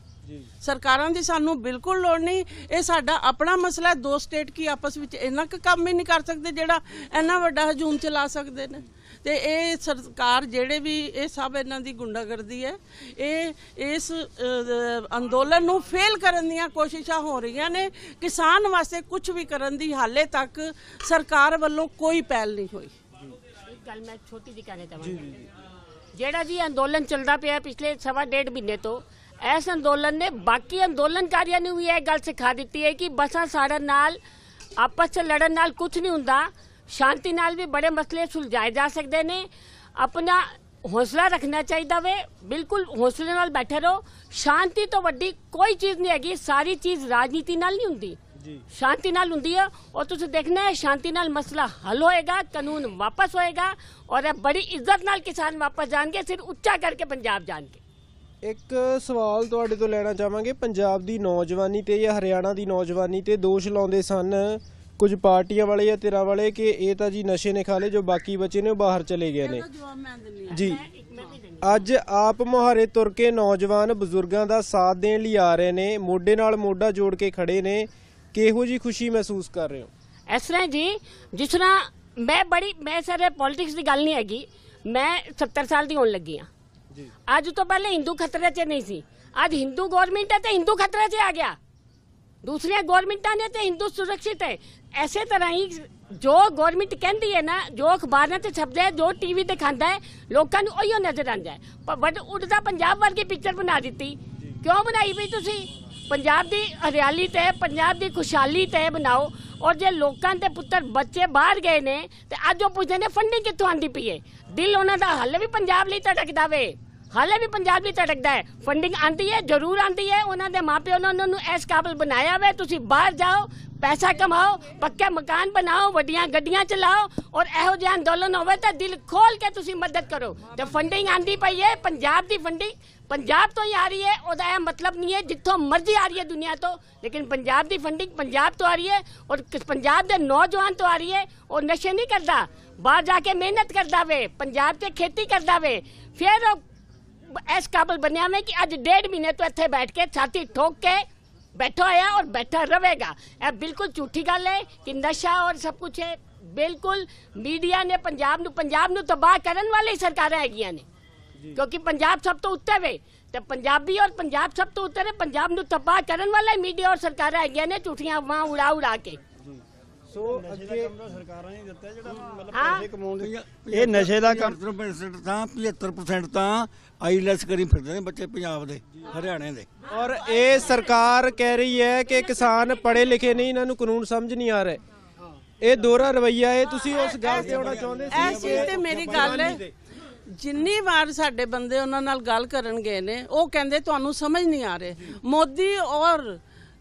ਸਰਕਾਰਾਂ ਦੀ ਸਾਨੂੰ ਬਿਲਕੁਲ ਲੋੜ ਨਹੀਂ ਇਹ ਸਾਡਾ ਆਪਣਾ ਮਸਲਾ ਦੋ ਸਟੇਟ ਕੀ ਆਪਸ ਵਿੱਚ ਇੰਨਾ ਕੁ ਕੰਮ ਹੀ ਨਹੀਂ ਕਰ ਸਕਦੇ ਜਿਹੜਾ ਇੰਨਾ ਵੱਡਾ ਹਜੂਮ ਚਲਾ ਸਕਦੇ ਨੇ ਤੇ ਇਹ ਸਰਕਾਰ ਜਿਹੜੇ ਵੀ ਇਹ ਸਭ ਇਹਨਾਂ ਦੀ ਗੁੰਡਾਗਰਦੀ ਹੈ ਇਹ ਇਸ ਅੰਦੋਲਨ ਨੂੰ ਫੇਲ ਕਰਨ ਦੀਆਂ ਕੋਸ਼ਿਸ਼ਾਂ ਹੋ ਰਹੀਆਂ ਨੇ ਕਿਸਾਨ ਵਾਸਤੇ ਕੁਝ ਵੀ ਕਰਨ ਦੀ ਹਾਲੇ ਤੱਕ ਸਰਕਾਰ ਵੱਲੋਂ ਕੋਈ ਪਹਿਲ ਨਹੀਂ ਹੋਈ ਗੱਲ ਮੈਂ ਛੋਟੀ ਜਿਹੀ ਕਹਿਣਾ ਚਾਹਾਂਗੀ ਜਿਹੜਾ ਜੀ ਅੰਦੋਲਨ ਚੱਲਦਾ ਪਿਆ ਪਿਛਲੇ ਸਵਾ ਡੇਢ ਮਹੀਨੇ ਤੋਂ इस अंदोलन ने बाकी अंदोलनकारियों ने भी यह गल सिखा दी है कि बसा साड़न नाल आपस से लड़न नाल कुछ नहीं होंगे शांति नाल भी बड़े मसले सुलझाए जा सकते ने अपना हौसला रखना चाहिए वे बिल्कुल हौसले नाल बैठे रहो शांति तो वड्डी कोई चीज़ नहीं हैगी सारी चीज़ राजनीति नाल नहीं होंगी शांति नाल होंगी है और तुम देखना है शांति नाल मसला हल होएगा कानून वापस होएगा और बड़ी इज्जत नाल किसान वापस जाएंगे सिर्फ उच्चा करके पंजाब जाएंगे ਇੱਕ ਸਵਾਲ ਤੁਹਾਡੇ ਤੋਂ ਲੈਣਾ ਚਾਹਾਂਗੇ ਪੰਜਾਬ ਦੀ ਨੌਜਵਾਨੀ ਤੇ ਜਾਂ ਹਰਿਆਣਾ ਦੀ ਨੌਜਵਾਨੀ ਤੇ ਦੋਸ਼ ਲਾਉਂਦੇ ਸਨ ਕੁਝ ਪਾਰਟੀਆਂ ਵਾਲੇ ਜਾਂ ਤੇਰਾ ਵਾਲੇ ਕਿ ਇਹ ਤਾਂ ਜੀ ਨਸ਼ੇ ਨੇ ਖਾ ਲਏ ਜੋ ਬਾਕੀ ਬੱਚੇ ਨੇ ਉਹ ਬਾਹਰ ਚਲੇ ਗਏ ਨੇ ਜੀ ਅੱਜ ਆਪ ਮੁਹਾਰੇ ਤੁਰ ਕੇ ਨੌਜਵਾਨ ਬਜ਼ੁਰਗਾਂ ਦਾ ਸਾਥ ਦੇਣ ਲਈ ਆ ਰਹੇ ਨੇ ਮੋਢੇ ਨਾਲ ਮੋਢਾ ਜੋੜ ਕੇ ਖੜੇ ਨੇ ਕਿਹੋ ਜੀ ਖੁਸ਼ੀ ਮਹਿਸੂਸ ਕਰ ਰਹੇ ਹੋ ਇਸ ਤਰ੍ਹਾਂ ਜੀ ਜਿਸ ਤਰ੍ਹਾਂ ਮੈਂ ਬੜੀ ਮੈਂ ਸਾਰੇ ਪੋਲਿਟਿਕਸ ਦੀ ਗੱਲ ਨਹੀਂ ਹੈਗੀ ਮੈਂ 70 ਸਾਲ ਦੀ ਹੋਣ ਲੱਗੀ ਆ ਅੱਜ ਤੋਂ ਪਹਿਲੇ ਹਿੰਦੂ ਖਤਰੇ 'ਚ ਨਹੀਂ ਸੀ ਅੱਜ ਹਿੰਦੂ ਗਵਰਨਮੈਂਟ ਹੈ ਤੇ ਹਿੰਦੂ ਖਤਰੇ 'ਚ ਆ ਗਿਆ ਦੂਸਰੀਆਂ ਗਵਰਨਮੈਂਟਾਂ ਨੇ ਤੇ ਹਿੰਦੂ ਸੁਰੱਖਿਤ ਹੈ ਐਸੇ ਤਰ੍ਹਾਂ ਹੀ ਜੋ ਗਵਰਨਮੈਂਟ ਕਹਿੰਦੀ ਹੈ ਨਾ ਜੋ ਅਖਬਾਰਾਂ ਤੇ ਛਪਦਾ ਹੈ ਜੋ ਟੀਵੀ ਤੇ ਖਾਂਦਾ ਹੈ ਲੋਕਾਂ ਨੂੰ ਉਹੀਓ ਨਜ਼ਰ ਆਂਦਾ ਹੈ ਬਟ ਉੱਡਦਾ ਪੰਜਾਬ ਵਰਗੀ ਪਿਕਚਰ ਬਣਾ ਦਿੱਤੀ ਕਿਉਂ ਬਣਾਈ ਵੀ ਤੁਸੀਂ ਪੰਜਾਬ ਦੀ ਹਰਿਆਲੀ ਤੇ ਪੰਜਾਬ ਦੀ ਖੁਸ਼ਹਾਲੀ ਤੇ ਬਣਾਓ ਔਰ ਜੇ ਲੋਕਾਂ ਦੇ ਪੁੱਤਰ ਬੱਚੇ ਬਾਹਰ ਗਏ ਨੇ ਤੇ ਅੱਜ ਉਹ ਪੁੱਛਦੇ ਨੇ ਫੰਡਿੰਗ ਕਿੱਥੋਂ ਆਂਦੀ ਪਈ ਏ ਦਿਲ ਉਹਨਾਂ ਦਾ ਹੱਲੇ ਵੀ ਪੰਜਾਬ ਲਈ ਟੜਕਦਾ ਵੇ ਹਾਲੇ ਵੀ ਪੰਜਾਬ ਲਈ ਟੜਕਦਾ ਹੈ ਫੰਡਿੰਗ ਆਂਦੀ ਹੈ ਜ਼ਰੂਰ ਆਂਦੀ ਹੈ ਉਹਨਾਂ ਦੇ ਉਹਨਾਂ ਨੇ ਉਹਨਾਂ ਨੂੰ ਇਸ ਕਾਬਲ ਬਣਾਇਆ ਵੇ ਤੁਸੀਂ ਬਾਹਰ ਜਾਓ ਪੈਸਾ ਕਮਾਓ ਪੱਕੇ ਮਕਾਨ ਬਣਾਓ ਵੱਡੀਆਂ ਗੱਡੀਆਂ ਚਲਾਓ ਔਰ ਇਹੋ ਜਿਹਾ ਅੰਦੋਲਨ ਹੋਵੇ ਤਾਂ ਦਿਲ ਖੋਲ ਕੇ ਤੁਸੀਂ ਮਦਦ ਕਰੋ ਤੇ ਫੰਡਿੰਗ ਆਂਦੀ ਪਈ ਹੈ ਪੰਜਾਬ ਦੀ ਫੰਡਿੰਗ पंजाब तो ही आ रही है और मतलब नहीं है जितों मर्जी आ रही है दुनिया तो लेकिन पंजाब की फंडिंग पंजाब तो आ रही है और पंजाब के नौजवान तो आ रही है और नशे नहीं करता बाहर जाके मेहनत करता वे पंजाब से खेती करता वे फिर इस काबल बनया वे कि अज डेढ़ महीने तो इतने बैठ के छाती ठोक के बैठो आया और बैठा रहेगा यह बिल्कुल झूठी गल है कि नशा और सब कुछ है बिल्कुल मीडिया ने पंजाब नु, पंजाब नु तबाह करने वाली सरकार है ਕਿਉਂਕਿ ਪੰਜਾਬ ਸਭ ਤੋਂ ਉੱਤੇ ਵੇ ਤੇ ਪੰਜਾਬੀ ਔਰ ਪੰਜਾਬ ਸਭ ਤੋਂ ਉੱਤੇ ਨੇ ਪੰਜਾਬ ਨੂੰ ਤਬਾਹ ਕਰਨ ਵਾਲੇ ਮੀਡੀਆ ਔਰ ਸਰਕਾਰਾਂ ਗਿਆ ਨੇ ਝੂਠੀਆਂ ਵਾਂ ਉਡਾ ਉਡਾ ਕੇ ਸੋ ਅੱਗੇ ਸਰਕਾਰਾਂ ਨੇ ਦਿੱਤਾ ਜਿਹੜਾ ਮਤਲਬ ਪੈਸੇ ਕਮਾਉਣ ਇਹ ਨਸ਼ੇ ਦਾ ਕੰਮ 75% ਤਾਂ 75% ਤਾਂ ਆਈਲੈਸ ਕਰੀ ਫਿਰਦੇ ਨੇ ਬੱਚੇ ਪੰਜਾਬ ਦੇ ਹਰਿਆਣੇ ਦੇ ਔਰ ਇਹ ਸਰਕਾਰ ਕਹਿ ਰਹੀ ਹੈ ਕਿ ਕਿਸਾਨ ਪੜ੍ਹੇ ਲਿਖੇ ਨਹੀਂ ਇਹਨਾਂ ਨੂੰ ਕਾਨੂੰਨ ਸਮਝ ਨਹੀਂ ਆ ਰਿਹਾ ਇਹ ਦੋਹਰਾ ਰਵਈਆ ਹੈ ਤੁਸੀਂ ਉਸ ਗੱਲ ਤੇ ਆਉਣਾ ਚਾਹੁੰਦੇ ਸੀ ਇਹ ਚੀਜ਼ ਤੇ ਮੇਰੀ ਗੱਲ ਹੈ ਜਿੰਨੀ ਵਾਰ ਸਾਡੇ ਬੰਦੇ ਉਹਨਾਂ ਨਾਲ ਗੱਲ ਕਰਨ ਗਏ ਨੇ ਉਹ ਕਹਿੰਦੇ ਤੁਹਾਨੂੰ ਸਮਝ ਨਹੀਂ ਆ ਰਹੇ ਮੋਦੀ ਔਰ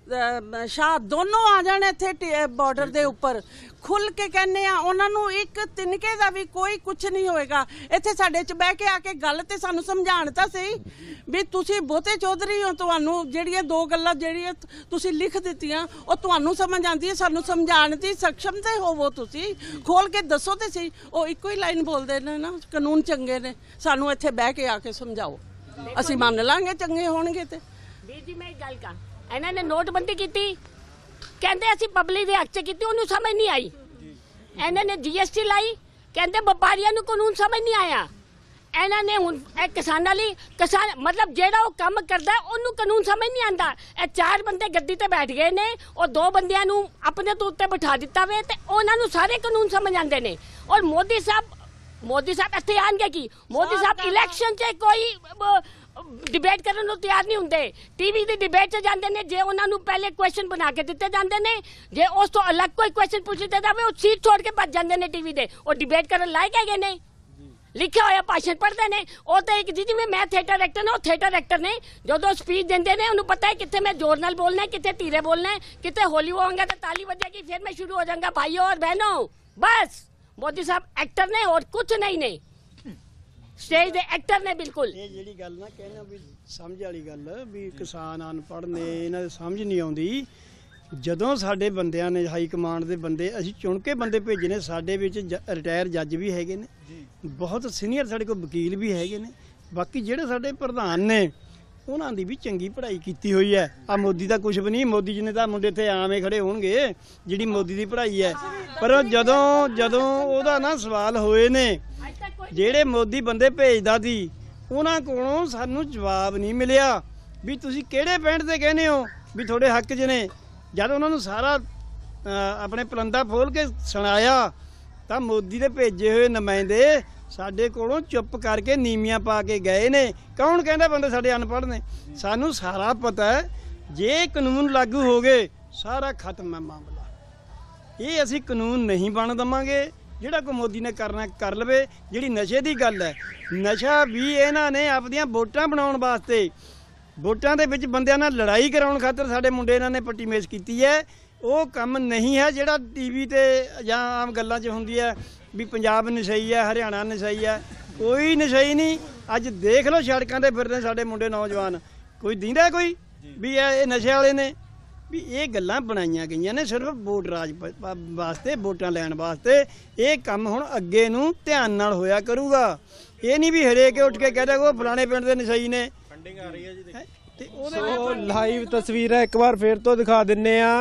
ਸ਼ਾਹ ਦੋਨੋਂ ਆ ਜਾਣ ਇੱਥੇ ਬਾਰਡਰ ਦੇ ਉੱਪਰ ਖੁੱਲ ਕੇ ਕਹਿੰਨੇ ਆ ਉਹਨਾਂ ਨੂੰ ਇੱਕ ਤਿੰਨਕੇ ਦਾ ਵੀ ਕੋਈ ਕੁਝ ਨਹੀਂ ਹੋਏਗਾ ਇੱਥੇ ਸਾਡੇ ਚ ਬਹਿ ਕੇ ਆ ਕੇ ਗੱਲ ਤੇ ਸਾਨੂੰ ਸਮਝਾਣ ਤਾਂ ਸਹੀ ਵੀ ਤੁਸੀਂ ਬਹੁਤੇ ਚੌਧਰੀ ਹੋ ਤੁਹਾਨੂੰ ਜਿਹੜੀਆਂ ਦੋ ਗੱਲਾਂ ਜਿਹੜੀਆਂ ਤੁਸੀਂ ਲਿਖ ਦਿੱਤੀਆਂ ਉਹ ਤੁਹਾਨੂੰ ਸਮਝ ਆਉਂਦੀ ਹੈ ਸਾਨੂੰ ਸਮਝਾਣ ਦੀ ਸક્ષਮ ਤੇ ਹੋਵੋ ਤੁਸੀਂ ਖੋਲ ਕੇ ਦੱਸੋ ਤੇ ਸਹੀ ਉਹ ਇੱਕੋ ਹੀ ਲਾਈਨ ਬੋਲਦੇ ਨੇ ਨਾ ਕਾਨੂੰਨ ਚੰਗੇ ਨੇ ਸਾਨੂੰ ਇੱਥੇ ਬਹਿ ਕੇ ਆ ਕੇ ਸਮਝਾਓ ਅਸੀਂ ਮੰਨ ਲਾਂਗੇ ਚੰਗੇ ਹੋਣਗੇ ਤੇ ਵੀਰ ਜੀ ਮੈਂ ਗੱਲ ਕਰਾਂ ਇਹਨਾਂ ਨੇ ਨੋਟਬੰਦੀ ਕੀਤੀ ਕਹਿੰਦੇ ਅਸੀਂ ਪਬਲਿਕ ਦੇ ਹੱਕ 'ਚ ਕੀਤੀ ਉਹਨੂੰ ਸਮਝ ਨਹੀਂ ਆਈ ਇਹਨਾਂ ਨੇ ਜੀਐਸਟੀ ਲਾਈ ਕਹਿੰਦੇ ਵਪਾਰੀਆਂ ਨੂੰ ਕਾਨੂੰਨ ਸਮਝ ਨਹੀਂ ਆਇਆ ਇਹਨਾਂ ਨੇ ਹੁਣ ਇਹ ਕਿਸਾਨਾਂ ਲਈ ਕਿਸਾਨ ਮਤਲਬ ਜਿਹੜਾ ਉਹ ਕੰਮ ਕਰਦਾ ਉਹਨੂੰ ਕਾਨੂੰਨ ਸਮਝ ਨਹੀਂ ਆਂਦਾ ਇਹ ਚਾਰ ਬੰਦੇ ਗੱਡੀ ਤੇ ਬੈਠ ਗਏ ਨੇ ਉਹ ਦੋ ਬੰਦਿਆਂ ਨੂੰ ਆਪਣੇ ਤੋਂ ਉੱਤੇ ਬਿਠਾ ਦਿੱਤਾ ਵੇ ਤੇ ਉਹਨਾਂ ਨੂੰ ਸਾਰੇ ਕਾਨੂੰਨ ਸਮਝ ਆਂਦੇ ਨੇ ਔਰ ਮੋਦੀ ਸਾਹਿਬ ਮੋਦੀ ਸਾਹਿਬ ਇੱਥੇ ਆਣਗੇ ਕੀ ਮੋਦੀ ਸਾਹਿਬ ਇਲੈਕਸ਼ਨ 'ਚ ਕੋਈ ਡਿਬੇਟ ਕਰਨ ਨੂੰ ਤਿਆਰ ਨਹੀਂ ਹੁੰਦੇ ਟੀਵੀ ਦੇ ਡਿਬੇਟ 'ਚ ਜਾਂਦੇ ਨੇ ਜੇ ਉਹਨਾਂ ਨੂੰ ਪਹਿਲੇ ਕੁਐਸਚਨ ਬਣਾ ਕੇ ਦਿੱਤੇ ਜਾਂਦੇ ਨੇ ਜੇ ਉਸ ਤੋਂ ਅਲੱਗ ਕੋਈ ਕੁਐਸਚਨ ਪੁੱਛ ਦਿੱਤਾ ਜਾਵੇ ਉਹ ਸੀਟ ਛੋੜ ਕੇ ਭੱਜ ਜਾਂਦੇ ਨੇ ਟੀਵੀ ਦੇ ਉਹ ਡਿਬੇਟ ਕਰਨ ਲਾਇਕ ਹੈਗੇ ਨਹੀਂ ਲਿਖਿਆ ਹੋਇਆ ਭਾਸ਼ਣ ਪੜ੍ਹਦੇ ਨੇ ਉਹ ਤਾਂ ਇੱਕ ਜਿਹਦੀ ਮੈਂ ਥੀਏਟਰ ਐਕਟਰ ਨਾ ਉਹ ਥੀਏਟਰ ਐਕਟਰ ਨੇ ਜਦੋਂ ਸਪੀਚ ਦਿੰਦੇ ਨੇ ਉਹਨੂੰ ਪਤਾ ਹੈ ਕਿੱਥੇ ਮੈਂ ਜ਼ੋਰ ਨਾਲ ਬੋਲਣਾ ਹੈ ਕਿੱਥੇ ਧੀਰੇ ਬੋਲਣਾ ਹੈ ਕਿੱਥੇ ਹੌਲੀ ਹੋਵਾਂਗਾ ਤਾਂ ਤਾਲੀ ਵੱਜੇਗੀ ਫਿਰ ਮੈਂ ਸ਼ੁਰੂ ਹੋ ਜਾਵਾਂਗਾ ਭਾਈਓ ਔਰ ਬਹਿਨੋ ਬਸ ਮੋਦੀ ਸਾਹਿਬ ਐਕਟਰ ਨੇ ਹੋਰ ਕੁਝ ਨਹੀਂ ਨੇ ਸਟੇਜ ਦੇ ਐਕਟਰ ਨੇ ਬਿਲਕੁਲ ਇਹ ਜਿਹੜੀ ਗੱਲ ਨਾ ਕਹਿਣਾ ਵੀ ਸਮਝ ਵਾਲੀ ਗੱਲ ਵੀ ਕਿਸਾਨ ਅਨਪੜ੍ਹ ਨੇ ਇਹਨਾਂ ਦੇ ਸਮਝ ਨਹੀਂ ਆਉਂਦੀ ਜਦੋਂ ਸਾਡੇ ਬੰਦਿਆਂ ਨੇ ਹਾਈ ਕਮਾਂਡ ਦੇ ਬੰਦੇ ਅਸੀਂ ਚੁਣ ਕੇ ਬੰਦੇ ਭੇਜੇ ਨੇ ਸਾਡੇ ਵਿੱਚ ਰਿਟਾਇਰ ਜੱਜ ਵੀ ਹੈਗੇ ਨੇ ਬਹੁਤ ਸੀਨੀਅਰ ਸਾਡੇ ਕੋਲ ਵਕੀਲ ਵੀ ਹੈਗੇ ਨੇ ਬਾਕੀ ਜਿਹੜੇ ਸਾਡੇ ਪ੍ਰਧਾਨ ਨੇ ਉਹਨਾਂ ਦੀ ਵੀ ਚੰਗੀ ਪੜ੍ਹਾਈ ਕੀਤੀ ਹੋਈ ਹੈ ਆ ਮੋਦੀ ਦਾ ਕੁਝ ਵੀ ਨਹੀਂ ਮੋਦੀ ਜੀ ਨੇ ਤਾਂ ਮੁੰਡੇ ਇੱਥੇ ਆਵੇਂ ਖੜੇ ਹੋਣਗੇ ਜਿਹੜੀ ਮੋਦੀ ਦੀ ਪੜ੍ਹਾਈ ਹੈ ਪਰ ਜਦੋਂ ਜਦੋਂ ਉਹਦਾ ਨਾ ਸਵਾਲ ਹੋਏ ਨੇ ਜਿਹੜੇ ਮੋਦੀ ਬੰਦੇ ਭੇਜਦਾ ਸੀ ਉਹਨਾਂ ਕੋਲੋਂ ਸਾਨੂੰ ਜਵਾਬ ਨਹੀਂ ਮਿਲਿਆ ਵੀ ਤੁਸੀਂ ਕਿਹੜੇ ਪਿੰਡ ਦੇ ਕਹਿੰਦੇ ਹੋ ਵੀ ਤੁਹਾਡੇ ਹੱਕ 'ਚ ਨੇ ਜਦ ਉਹਨਾਂ ਨੂੰ ਸਾਰਾ ਆਪਣੇ ਪਲੰਦਾ ਫੋਲ ਕੇ ਸੁਣਾਇਆ ਤਾਂ ਮੋਦੀ ਦੇ ਭੇਜੇ ਹੋਏ ਨੁਮਾਇੰਦੇ ਸਾਡੇ ਕੋਲੋਂ ਚੁੱਪ ਕਰਕੇ ਨੀਮੀਆਂ ਪਾ ਕੇ ਗਏ ਨੇ ਕੌਣ ਕਹਿੰਦਾ ਬੰਦੇ ਸਾਡੇ ਅਨਪੜ੍ਹ ਨੇ ਸਾਨੂੰ ਸਾਰਾ ਪਤਾ ਹੈ ਜੇ ਕਾਨੂੰਨ ਲਾਗੂ ਹੋ ਗਏ ਸਾਰਾ ਖਤਮ ਹੈ ਮਾਮਲਾ ਇਹ ਅਸੀਂ ਕਾਨੂੰਨ ਨਹੀਂ ਬਣ ਦਵਾਂਗੇ ਜਿਹੜਾ ਕੋ ਮੋਦੀ ਨੇ ਕਰਨਾ ਕਰ ਲਵੇ ਜਿਹੜੀ ਨਸ਼ੇ ਦੀ ਗੱਲ ਹੈ ਨਸ਼ਾ ਵੀ ਇਹਨਾਂ ਨੇ ਆਪਦੀਆਂ ਵੋਟਾਂ ਬਣਾਉਣ ਵਾਸਤੇ ਵੋਟਾਂ ਦੇ ਵਿੱਚ ਬੰਦਿਆਂ ਨਾਲ ਲੜਾਈ ਕਰਾਉਣ ਖਾਤਰ ਸਾਡੇ ਮੁੰਡੇ ਇਹਨਾਂ ਨੇ ਪੱਟੀ ਮੇਜ਼ ਕੀਤੀ ਹੈ ਉਹ ਕੰਮ ਨਹੀਂ ਹੈ ਜਿਹੜਾ ਟੀਵੀ ਤੇ ਜਾਂ ਆਮ ਗੱਲਾਂ 'ਚ ਹੁੰਦੀ ਹੈ ਵੀ ਪੰਜਾਬ ਨਸ਼ਈ ਹੈ ਹਰਿਆਣਾ ਨਸ਼ਈ ਹੈ ਕੋਈ ਨਸ਼ਈ ਨਹੀਂ ਅੱਜ ਦੇਖ ਲਓ ਸੜਕਾਂ ਤੇ ਫਿਰਦੇ ਸਾਡੇ ਮੁੰਡੇ ਨੌਜਵਾਨ ਕੋਈ ਦਿੰਦਾ ਕੋਈ ਵੀ ਇਹ ਨਸ਼ੇ ਵਾਲੇ ਨੇ ਵੀ ਇਹ ਗੱਲਾਂ ਬਣਾਈਆਂ ਗਈਆਂ ਨੇ ਸਿਰਫ ਵੋਟ ਰਾਜ ਵਾਸਤੇ ਵੋਟਾਂ ਲੈਣ ਵਾਸਤੇ ਇਹ ਕੰਮ ਹੁਣ ਅੱਗੇ ਨੂੰ ਧਿਆਨ ਨਾਲ ਹੋਇਆ ਕਰੂਗਾ ਇਹ ਨਹੀਂ ਵੀ ਹਰੇਕ ਉੱਠ ਕੇ ਕਹਦਾ ਉਹ ਫਲਾਣੇ ਪਿੰਡ ਦੇ ਨਸ਼ਈ ਨੇ ਫੰਡਿੰਗ ਆ ਰਹੀ ਹੈ ਜੀ ਤੇ ਉਹਦੇ ਲਾਈਵ ਤਸਵੀਰਾਂ ਇੱਕ ਵਾਰ ਫੇਰ ਤੋਂ ਦਿਖਾ ਦਿੰਨੇ ਆ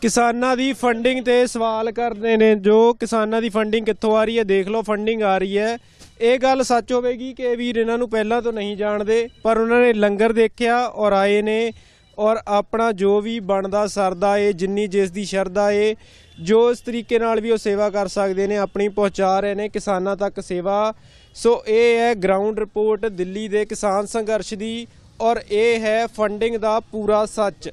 ਕਿਸਾਨਾਂ ਦੀ ਫੰਡਿੰਗ ਤੇ ਸਵਾਲ ਕਰਦੇ ਨੇ ਜੋ ਕਿਸਾਨਾਂ ਦੀ ਫੰਡਿੰਗ ਕਿੱਥੋਂ ਆ ਰਹੀ ਹੈ ਦੇਖ ਲਓ ਫੰਡਿੰਗ ਆ ਰਹੀ ਹੈ ਇਹ ਗੱਲ ਸੱਚ ਹੋਵੇਗੀ ਕਿ ਵੀਰ ਇਹਨਾਂ ਨੂੰ ਪਹਿਲਾਂ ਤੋਂ ਨਹੀਂ ਜਾਣਦੇ ਪਰ ਉਹਨਾਂ ਨੇ ਲੰਗਰ ਦੇਖਿਆ ਔਰ ਆਏ ਨੇ ਔਰ ਆਪਣਾ ਜੋ ਵੀ ਬਣਦਾ ਸਰਦਾ ਏ ਜਿੰਨੀ ਜਿਸ ਦੀ ਸ਼ਰਦਾ ਏ ਜੋ ਇਸ ਤਰੀਕੇ ਨਾਲ ਵੀ ਉਹ ਸੇਵਾ ਕਰ ਸਕਦੇ ਨੇ ਆਪਣੀ ਪਹੁੰਚਾ ਰਹੇ ਨੇ ਕਿਸਾਨਾਂ ਤੱਕ ਸੇਵਾ ਸੋ ਇਹ ਹੈ ਗਰਾਊਂਡ ਰਿਪੋਰਟ ਦਿੱਲੀ ਦੇ ਕਿਸਾਨ ਸੰਘਰਸ਼ ਦੀ ਔਰ ਇਹ ਹੈ ਫੰਡਿੰਗ ਦਾ ਪੂਰਾ ਸੱਚ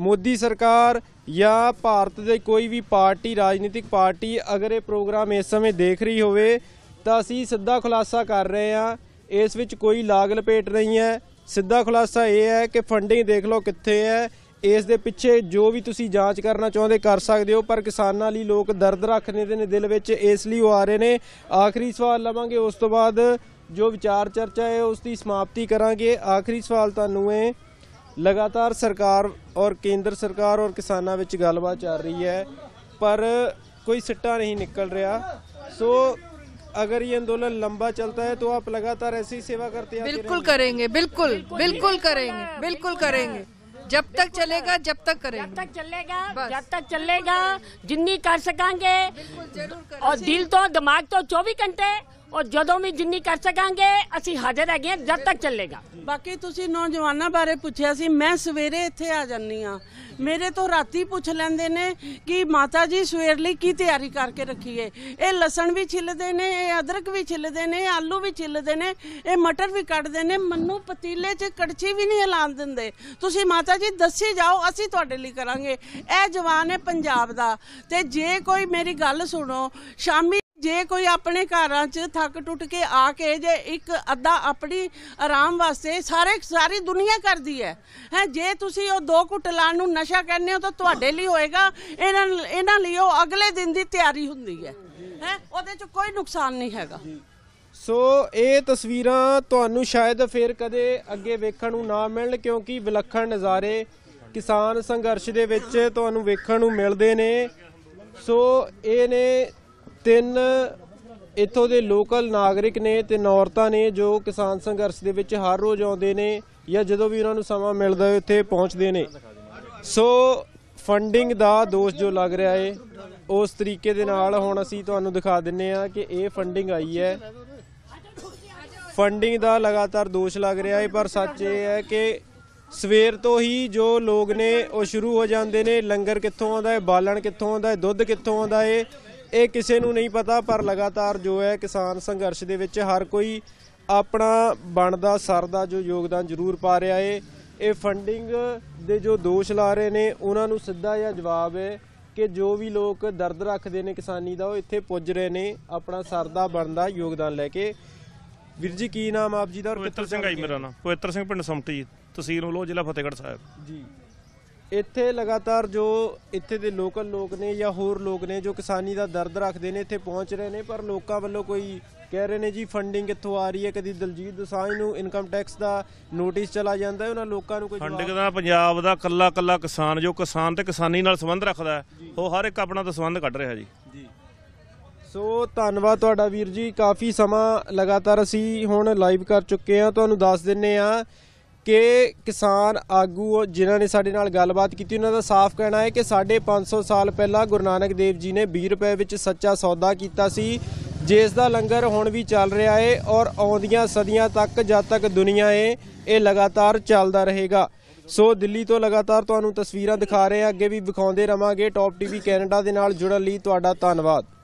ਮੋਦੀ ਸਰਕਾਰ ਜਾਂ ਭਾਰਤ ਦੇ ਕੋਈ ਵੀ ਪਾਰਟੀ ਰਾਜਨੀਤਿਕ ਪਾਰਟੀ ਅਗਰ ਇਹ ਪ੍ਰੋਗਰਾਮ ਇਸ ਸਮੇਂ ਦੇਖ ਰਹੀ ਹੋਵੇ ਤਾਂ ਅਸੀਂ ਸਿੱਧਾ ਖੁਲਾਸਾ ਕਰ ਰਹੇ ਹਾਂ ਇਸ ਵਿੱਚ ਕੋਈ ਲਾਗ ਲਪੇਟ ਨਹੀਂ ਹੈ ਸਿੱਧਾ ਖੁਲਾਸਾ ਇਹ ਹੈ ਕਿ ਫੰਡਿੰਗ ਦੇਖ ਲਓ ਕਿੱਥੇ ਹੈ ਇਸ ਦੇ ਪਿੱਛੇ ਜੋ ਵੀ ਤੁਸੀਂ ਜਾਂਚ ਕਰਨਾ ਚਾਹੁੰਦੇ ਕਰ ਸਕਦੇ ਹੋ ਪਰ ਕਿਸਾਨਾਂ ਲਈ ਲੋਕ ਦਰਦ ਰੱਖਦੇ ਨੇ ਦਿਲ ਵਿੱਚ ਇਸ ਲਈ ਉਹ ਆ ਰਹੇ ਨੇ ਆਖਰੀ ਸਵਾਲ ਲਵਾਂਗੇ ਉਸ ਤੋਂ ਬਾਅਦ ਜੋ ਵਿਚਾਰ ਚਰਚਾ ਹੈ ਉਸ ਦੀ ਸਮਾਪਤੀ ਕਰਾਂਗੇ ਆਖਰੀ ਸਵਾਲ ਤੁਹਾਨੂੰ ਹੈ ਲਗਾਤਾਰ ਸਰਕਾਰ ਔਰ ਕੇਂਦਰ ਸਰਕਾਰ ਔਰ ਕਿਸਾਨਾਂ ਵਿੱਚ ਗੱਲਬਾਤ ਚੱਲ ਰਹੀ ਹੈ ਪਰ ਕੋਈ ਸਿੱਟਾ ਨਹੀਂ ਨਿਕਲ ਰਿਹਾ ਸੋ अगर ये आंदोलन लंबा चलता है तो आप लगातार ऐसी सेवा करते हैं बिल्कुल करेंगे बिल्कुल बिल्कुल करेंगे बिल्कुल करेंगे जब तक चलेगा जब तक करेंगे जब तक चलेगा जब तक चलेगा जिन्नी कर सकेंगे और दिल तो दिमाग तो चौबीस घंटे ਔਰ ਜਦੋਂ ਵੀ ਜਿੰਨੀ ਕਰ ਸਕਾਂਗੇ ਅਸੀਂ ਹਾਜ਼ਰ ਹੈਗੇ ਹਾਂ ਜਦ ਤੱਕ ਚੱਲੇਗਾ ਬਾਕੀ ਤੁਸੀਂ ਨੌਜਵਾਨਾਂ ਬਾਰੇ ਪੁੱਛਿਆ ਸੀ ਮੈਂ ਸਵੇਰੇ ਇੱਥੇ ਆ ਜੰਨੀ ਆ ਮੇਰੇ ਤੋਂ ਰਾਤੀ ਪੁੱਛ ਲੈਂਦੇ ਨੇ ਕਿ ਮਾਤਾ ਜੀ ਸਵੇਰ ਲਈ ਕੀ ਤਿਆਰੀ ਕਰਕੇ ਰੱਖੀ ਏ ਇਹ ਲਸਣ ਵੀ ਛਿੱਲਦੇ ਨੇ ਇਹ ਅਦਰਕ ਵੀ ਛਿੱਲਦੇ ਨੇ ਆਲੂ ਵੀ ਛਿੱਲਦੇ ਨੇ ਇਹ ਮਟਰ ਵੀ ਕੱਟਦੇ ਨੇ ਮੰਨੂ ਪਤੀਲੇ 'ਚ ਕੜਛੀ ਵੀ ਨਹੀਂ ਹਿਲਾਣ ਦਿੰਦੇ ਤੁਸੀਂ ਮਾਤਾ ਜੀ ਦੱਸੀ ਜਾਓ ਅਸੀਂ ਤੁਹਾਡੇ ਲਈ ਕਰਾਂਗੇ ਇਹ ਜਵਾਨ ਹੈ ਪੰਜਾਬ ਦਾ ਤੇ ਜੇ ਕੋਈ ਮੇਰੀ ਗੱਲ ਸੁਣੋ ਸ਼ਾਮੀ ਜੇ ਕੋਈ ਆਪਣੇ ਘਰਾਂ 'ਚ ਥੱਕ ਟੁੱਟ ਕੇ ਆ ਕੇ ਜੇ ਇੱਕ ਅੱਧਾ ਆਪਣੀ ਆਰਾਮ ਵਾਸਤੇ ਸਾਰੇ ਸਾਰੀ ਦੁਨੀਆ ਕਰਦੀ ਹੈ ਹੈ ਜੇ ਤੁਸੀਂ ਉਹ ਦੋ ਘੁੱਟ ਲਾਣ ਨੂੰ ਨਸ਼ਾ ਕਹਿੰਦੇ ਹੋ ਤਾਂ ਤੁਹਾਡੇ ਲਈ ਹੋਏਗਾ ਇਹਨਾਂ ਇਹਨਾਂ ਲਈ ਉਹ ਅਗਲੇ ਦਿਨ ਦੀ ਤਿਆਰੀ ਹੁੰਦੀ ਹੈ ਹੈ ਉਹਦੇ 'ਚ ਕੋਈ ਨੁਕਸਾਨ ਨਹੀਂ ਹੈਗਾ ਸੋ ਇਹ ਤਸਵੀਰਾਂ ਤੁਹਾਨੂੰ ਸ਼ਾਇਦ ਫੇਰ ਕਦੇ ਅੱਗੇ ਵੇਖਣ ਨੂੰ ਨਾ ਮਿਲਣ ਕਿਉਂਕਿ ਵਿਲੱਖਣ ਨਜ਼ਾਰੇ ਕਿਸਾਨ ਸੰਘਰਸ਼ ਦੇ ਵਿੱਚ ਤੁਹਾਨੂੰ ਵੇਖਣ ਨੂੰ ਮਿਲਦੇ ਨੇ ਸੋ ਇਹ ਨੇ ਤਿੰਨ ਇੱਥੋਂ ਦੇ ਲੋਕਲ ਨਾਗਰਿਕ ਨੇ ਤੇ ਔਰਤਾਂ ਨੇ ਜੋ ਕਿਸਾਨ ਸੰਘਰਸ਼ ਦੇ ਵਿੱਚ ਹਰ ਰੋਜ਼ ਆਉਂਦੇ ਨੇ ਜਾਂ ਜਦੋਂ ਵੀ ਉਹਨਾਂ ਨੂੰ ਸਮਾਂ ਮਿਲਦਾ ਹੈ ਉੱਥੇ ਪਹੁੰਚਦੇ ਨੇ ਸੋ ਫੰਡਿੰਗ ਦਾ ਦੋਸ਼ ਜੋ ਲੱਗ ਰਿਹਾ ਏ ਉਸ ਤਰੀਕੇ ਦੇ ਨਾਲ ਹੁਣ ਅਸੀਂ ਤੁਹਾਨੂੰ ਦਿਖਾ ਦਿੰਨੇ ਆ ਕਿ ਇਹ ਫੰਡਿੰਗ ਆਈ ਹੈ ਫੰਡਿੰਗ ਦਾ ਲਗਾਤਾਰ ਦੋਸ਼ ਲੱਗ ਰਿਹਾ ਏ ਪਰ ਸੱਚ ਇਹ ਹੈ ਕਿ ਸਵੇਰ ਤੋਂ ਹੀ ਜੋ ਲੋਕ ਨੇ ਉਹ ਸ਼ੁਰੂ ਹੋ ਜਾਂਦੇ ਨੇ ਲੰਗਰ ਕਿੱਥੋਂ ਆਉਂਦਾ ਏ ਬਾਲਣ ਕਿੱਥੋਂ ਆਉਂਦਾ ਏ ਦੁੱਧ ਕਿੱਥੋਂ ਆਉਂਦਾ ਏ ਇਹ ਕਿਸੇ ਨੂੰ ਨਹੀਂ ਪਤਾ ਪਰ ਲਗਾਤਾਰ ਜੋ ਹੈ ਕਿਸਾਨ ਸੰਘਰਸ਼ ਦੇ ਵਿੱਚ ਹਰ ਕੋਈ ਆਪਣਾ ਬਣਦਾ ਸਰਦਾ ਜੋ ਯੋਗਦਾਨ ਜ਼ਰੂਰ ਪਾ ਰਿਹਾ ਏ ਇਹ ਫੰਡਿੰਗ ਦੇ ਜੋ ਦੋਸ਼ ਲਾ ਰਹੇ ਨੇ ਉਹਨਾਂ ਨੂੰ ਸਿੱਧਾ ਜਿਹਾ ਜਵਾਬ ਹੈ ਕਿ ਜੋ ਵੀ ਲੋਕ ਦਰਦ ਰੱਖਦੇ ਨੇ ਕਿਸਾਨੀ ਦਾ ਉਹ ਇੱਥੇ ਪੁੱਜ ਰਹੇ ਨੇ ਆਪਣਾ ਸਰਦਾ ਬਣਦਾ ਯੋਗਦਾਨ ਲੈ ਕੇ ਵੀਰ ਜੀ ਕੀ ਨਾਮ ਆਪ ਜੀ ਦਾ ਔਰ ਪਵਿੱਤਰ ਸਿੰਘ ਆਈ ਮੇਰਾ ਨਾਮ ਪਵਿੱਤਰ ਸਿੰਘ ਪਿੰਡ ਸਮਟੀ ਤਹਿਸੀਲ ਹਲੋ ਜ਼ਿਲ੍ਹਾ ਫਤਿਹਗੜ੍ਹ ਸਾਹਿਬ ਜੀ ਇੱਥੇ ਲਗਾਤਾਰ ਜੋ ਇੱਥੇ ਦੇ ਲੋਕਲ ਲੋਕ ਨੇ ਜਾਂ ਹੋਰ ਲੋਕ ਨੇ ਜੋ ਕਿਸਾਨੀ ਦਾ ਦਰਦ ਰੱਖਦੇ ਨੇ ਇੱਥੇ ਪਹੁੰਚ ਰਹੇ ਨੇ ਪਰ ਲੋਕਾਂ ਵੱਲੋਂ ਕੋਈ ਕਹਿ ਰਹੇ ਨੇ ਜੀ ਫੰਡਿੰਗ ਕਿੱਥੋਂ ਆ ਰਹੀ ਹੈ ਕਦੀ ਦਲਜੀਤ ਦਸਾਂਜ ਨੂੰ ਇਨਕਮ ਟੈਕਸ ਦਾ ਨੋਟਿਸ ਚਲਾ ਜਾਂਦਾ ਹੈ ਉਹਨਾਂ ਲੋਕਾਂ ਨੂੰ ਕੋਈ ਫੰਡਿੰਗ ਦਾ ਪੰਜਾਬ ਦਾ ਕੱਲਾ ਕੱਲਾ ਕਿਸਾਨ ਜੋ ਕਿਸਾਨ ਤੇ ਕਿਸਾਨੀ ਨਾਲ ਸੰਬੰਧ ਰੱਖਦਾ ਉਹ ਹਰ ਇੱਕ ਆਪਣਾ ਤਾਂ ਸੰਬੰਧ ਕੱਢ ਰਿਹਾ ਜੀ ਜੀ ਸੋ ਧੰਨਵਾਦ ਤੁਹਾਡਾ ਵੀਰ ਜੀ ਕਾਫੀ ਸਮਾਂ ਲਗਾਤਾਰ ਅਸੀਂ ਹੁਣ ਲਾਈਵ ਕਰ ਚੁੱਕੇ ਆ ਤੁਹਾਨੂੰ ਦੱਸ ਦਿੰਨੇ ਆ ਕਿ ਕਿਸਾਨ ਆਗੂ ਜਿਨ੍ਹਾਂ ਨੇ ਸਾਡੇ ਨਾਲ ਗੱਲਬਾਤ ਕੀਤੀ ਉਹਨਾਂ ਦਾ ਸਾਫ਼ ਕਹਿਣਾ ਹੈ ਕਿ 550 ਸਾਲ ਪਹਿਲਾਂ ਗੁਰੂ ਨਾਨਕ ਦੇਵ ਜੀ ਨੇ 20 ਰੁਪਏ ਵਿੱਚ ਸੱਚਾ ਸੌਦਾ ਕੀਤਾ ਸੀ ਜਿਸ ਦਾ ਲੰਗਰ ਹੁਣ ਵੀ ਚੱਲ ਰਿਹਾ ਹੈ ਔਰ ਆਉਂਦੀਆਂ ਸਦੀਆਂ ਤੱਕ ਜਦ ਤੱਕ ਦੁਨੀਆ ਹੈ ਇਹ ਲਗਾਤਾਰ ਚੱਲਦਾ ਰਹੇਗਾ ਸੋ ਦਿੱਲੀ ਤੋਂ ਲਗਾਤਾਰ ਤੁਹਾਨੂੰ ਤਸਵੀਰਾਂ ਦਿਖਾ ਰਹੇ ਹਾਂ ਅੱਗੇ ਵੀ ਵਿਖਾਉਂਦੇ ਰਵਾਂਗੇ ਟੌਪ ਟੀਵੀ ਕੈਨੇਡਾ ਦੇ ਨਾਲ ਜੁੜਨ ਲਈ ਤੁਹਾਡਾ ਧੰਨਵਾਦ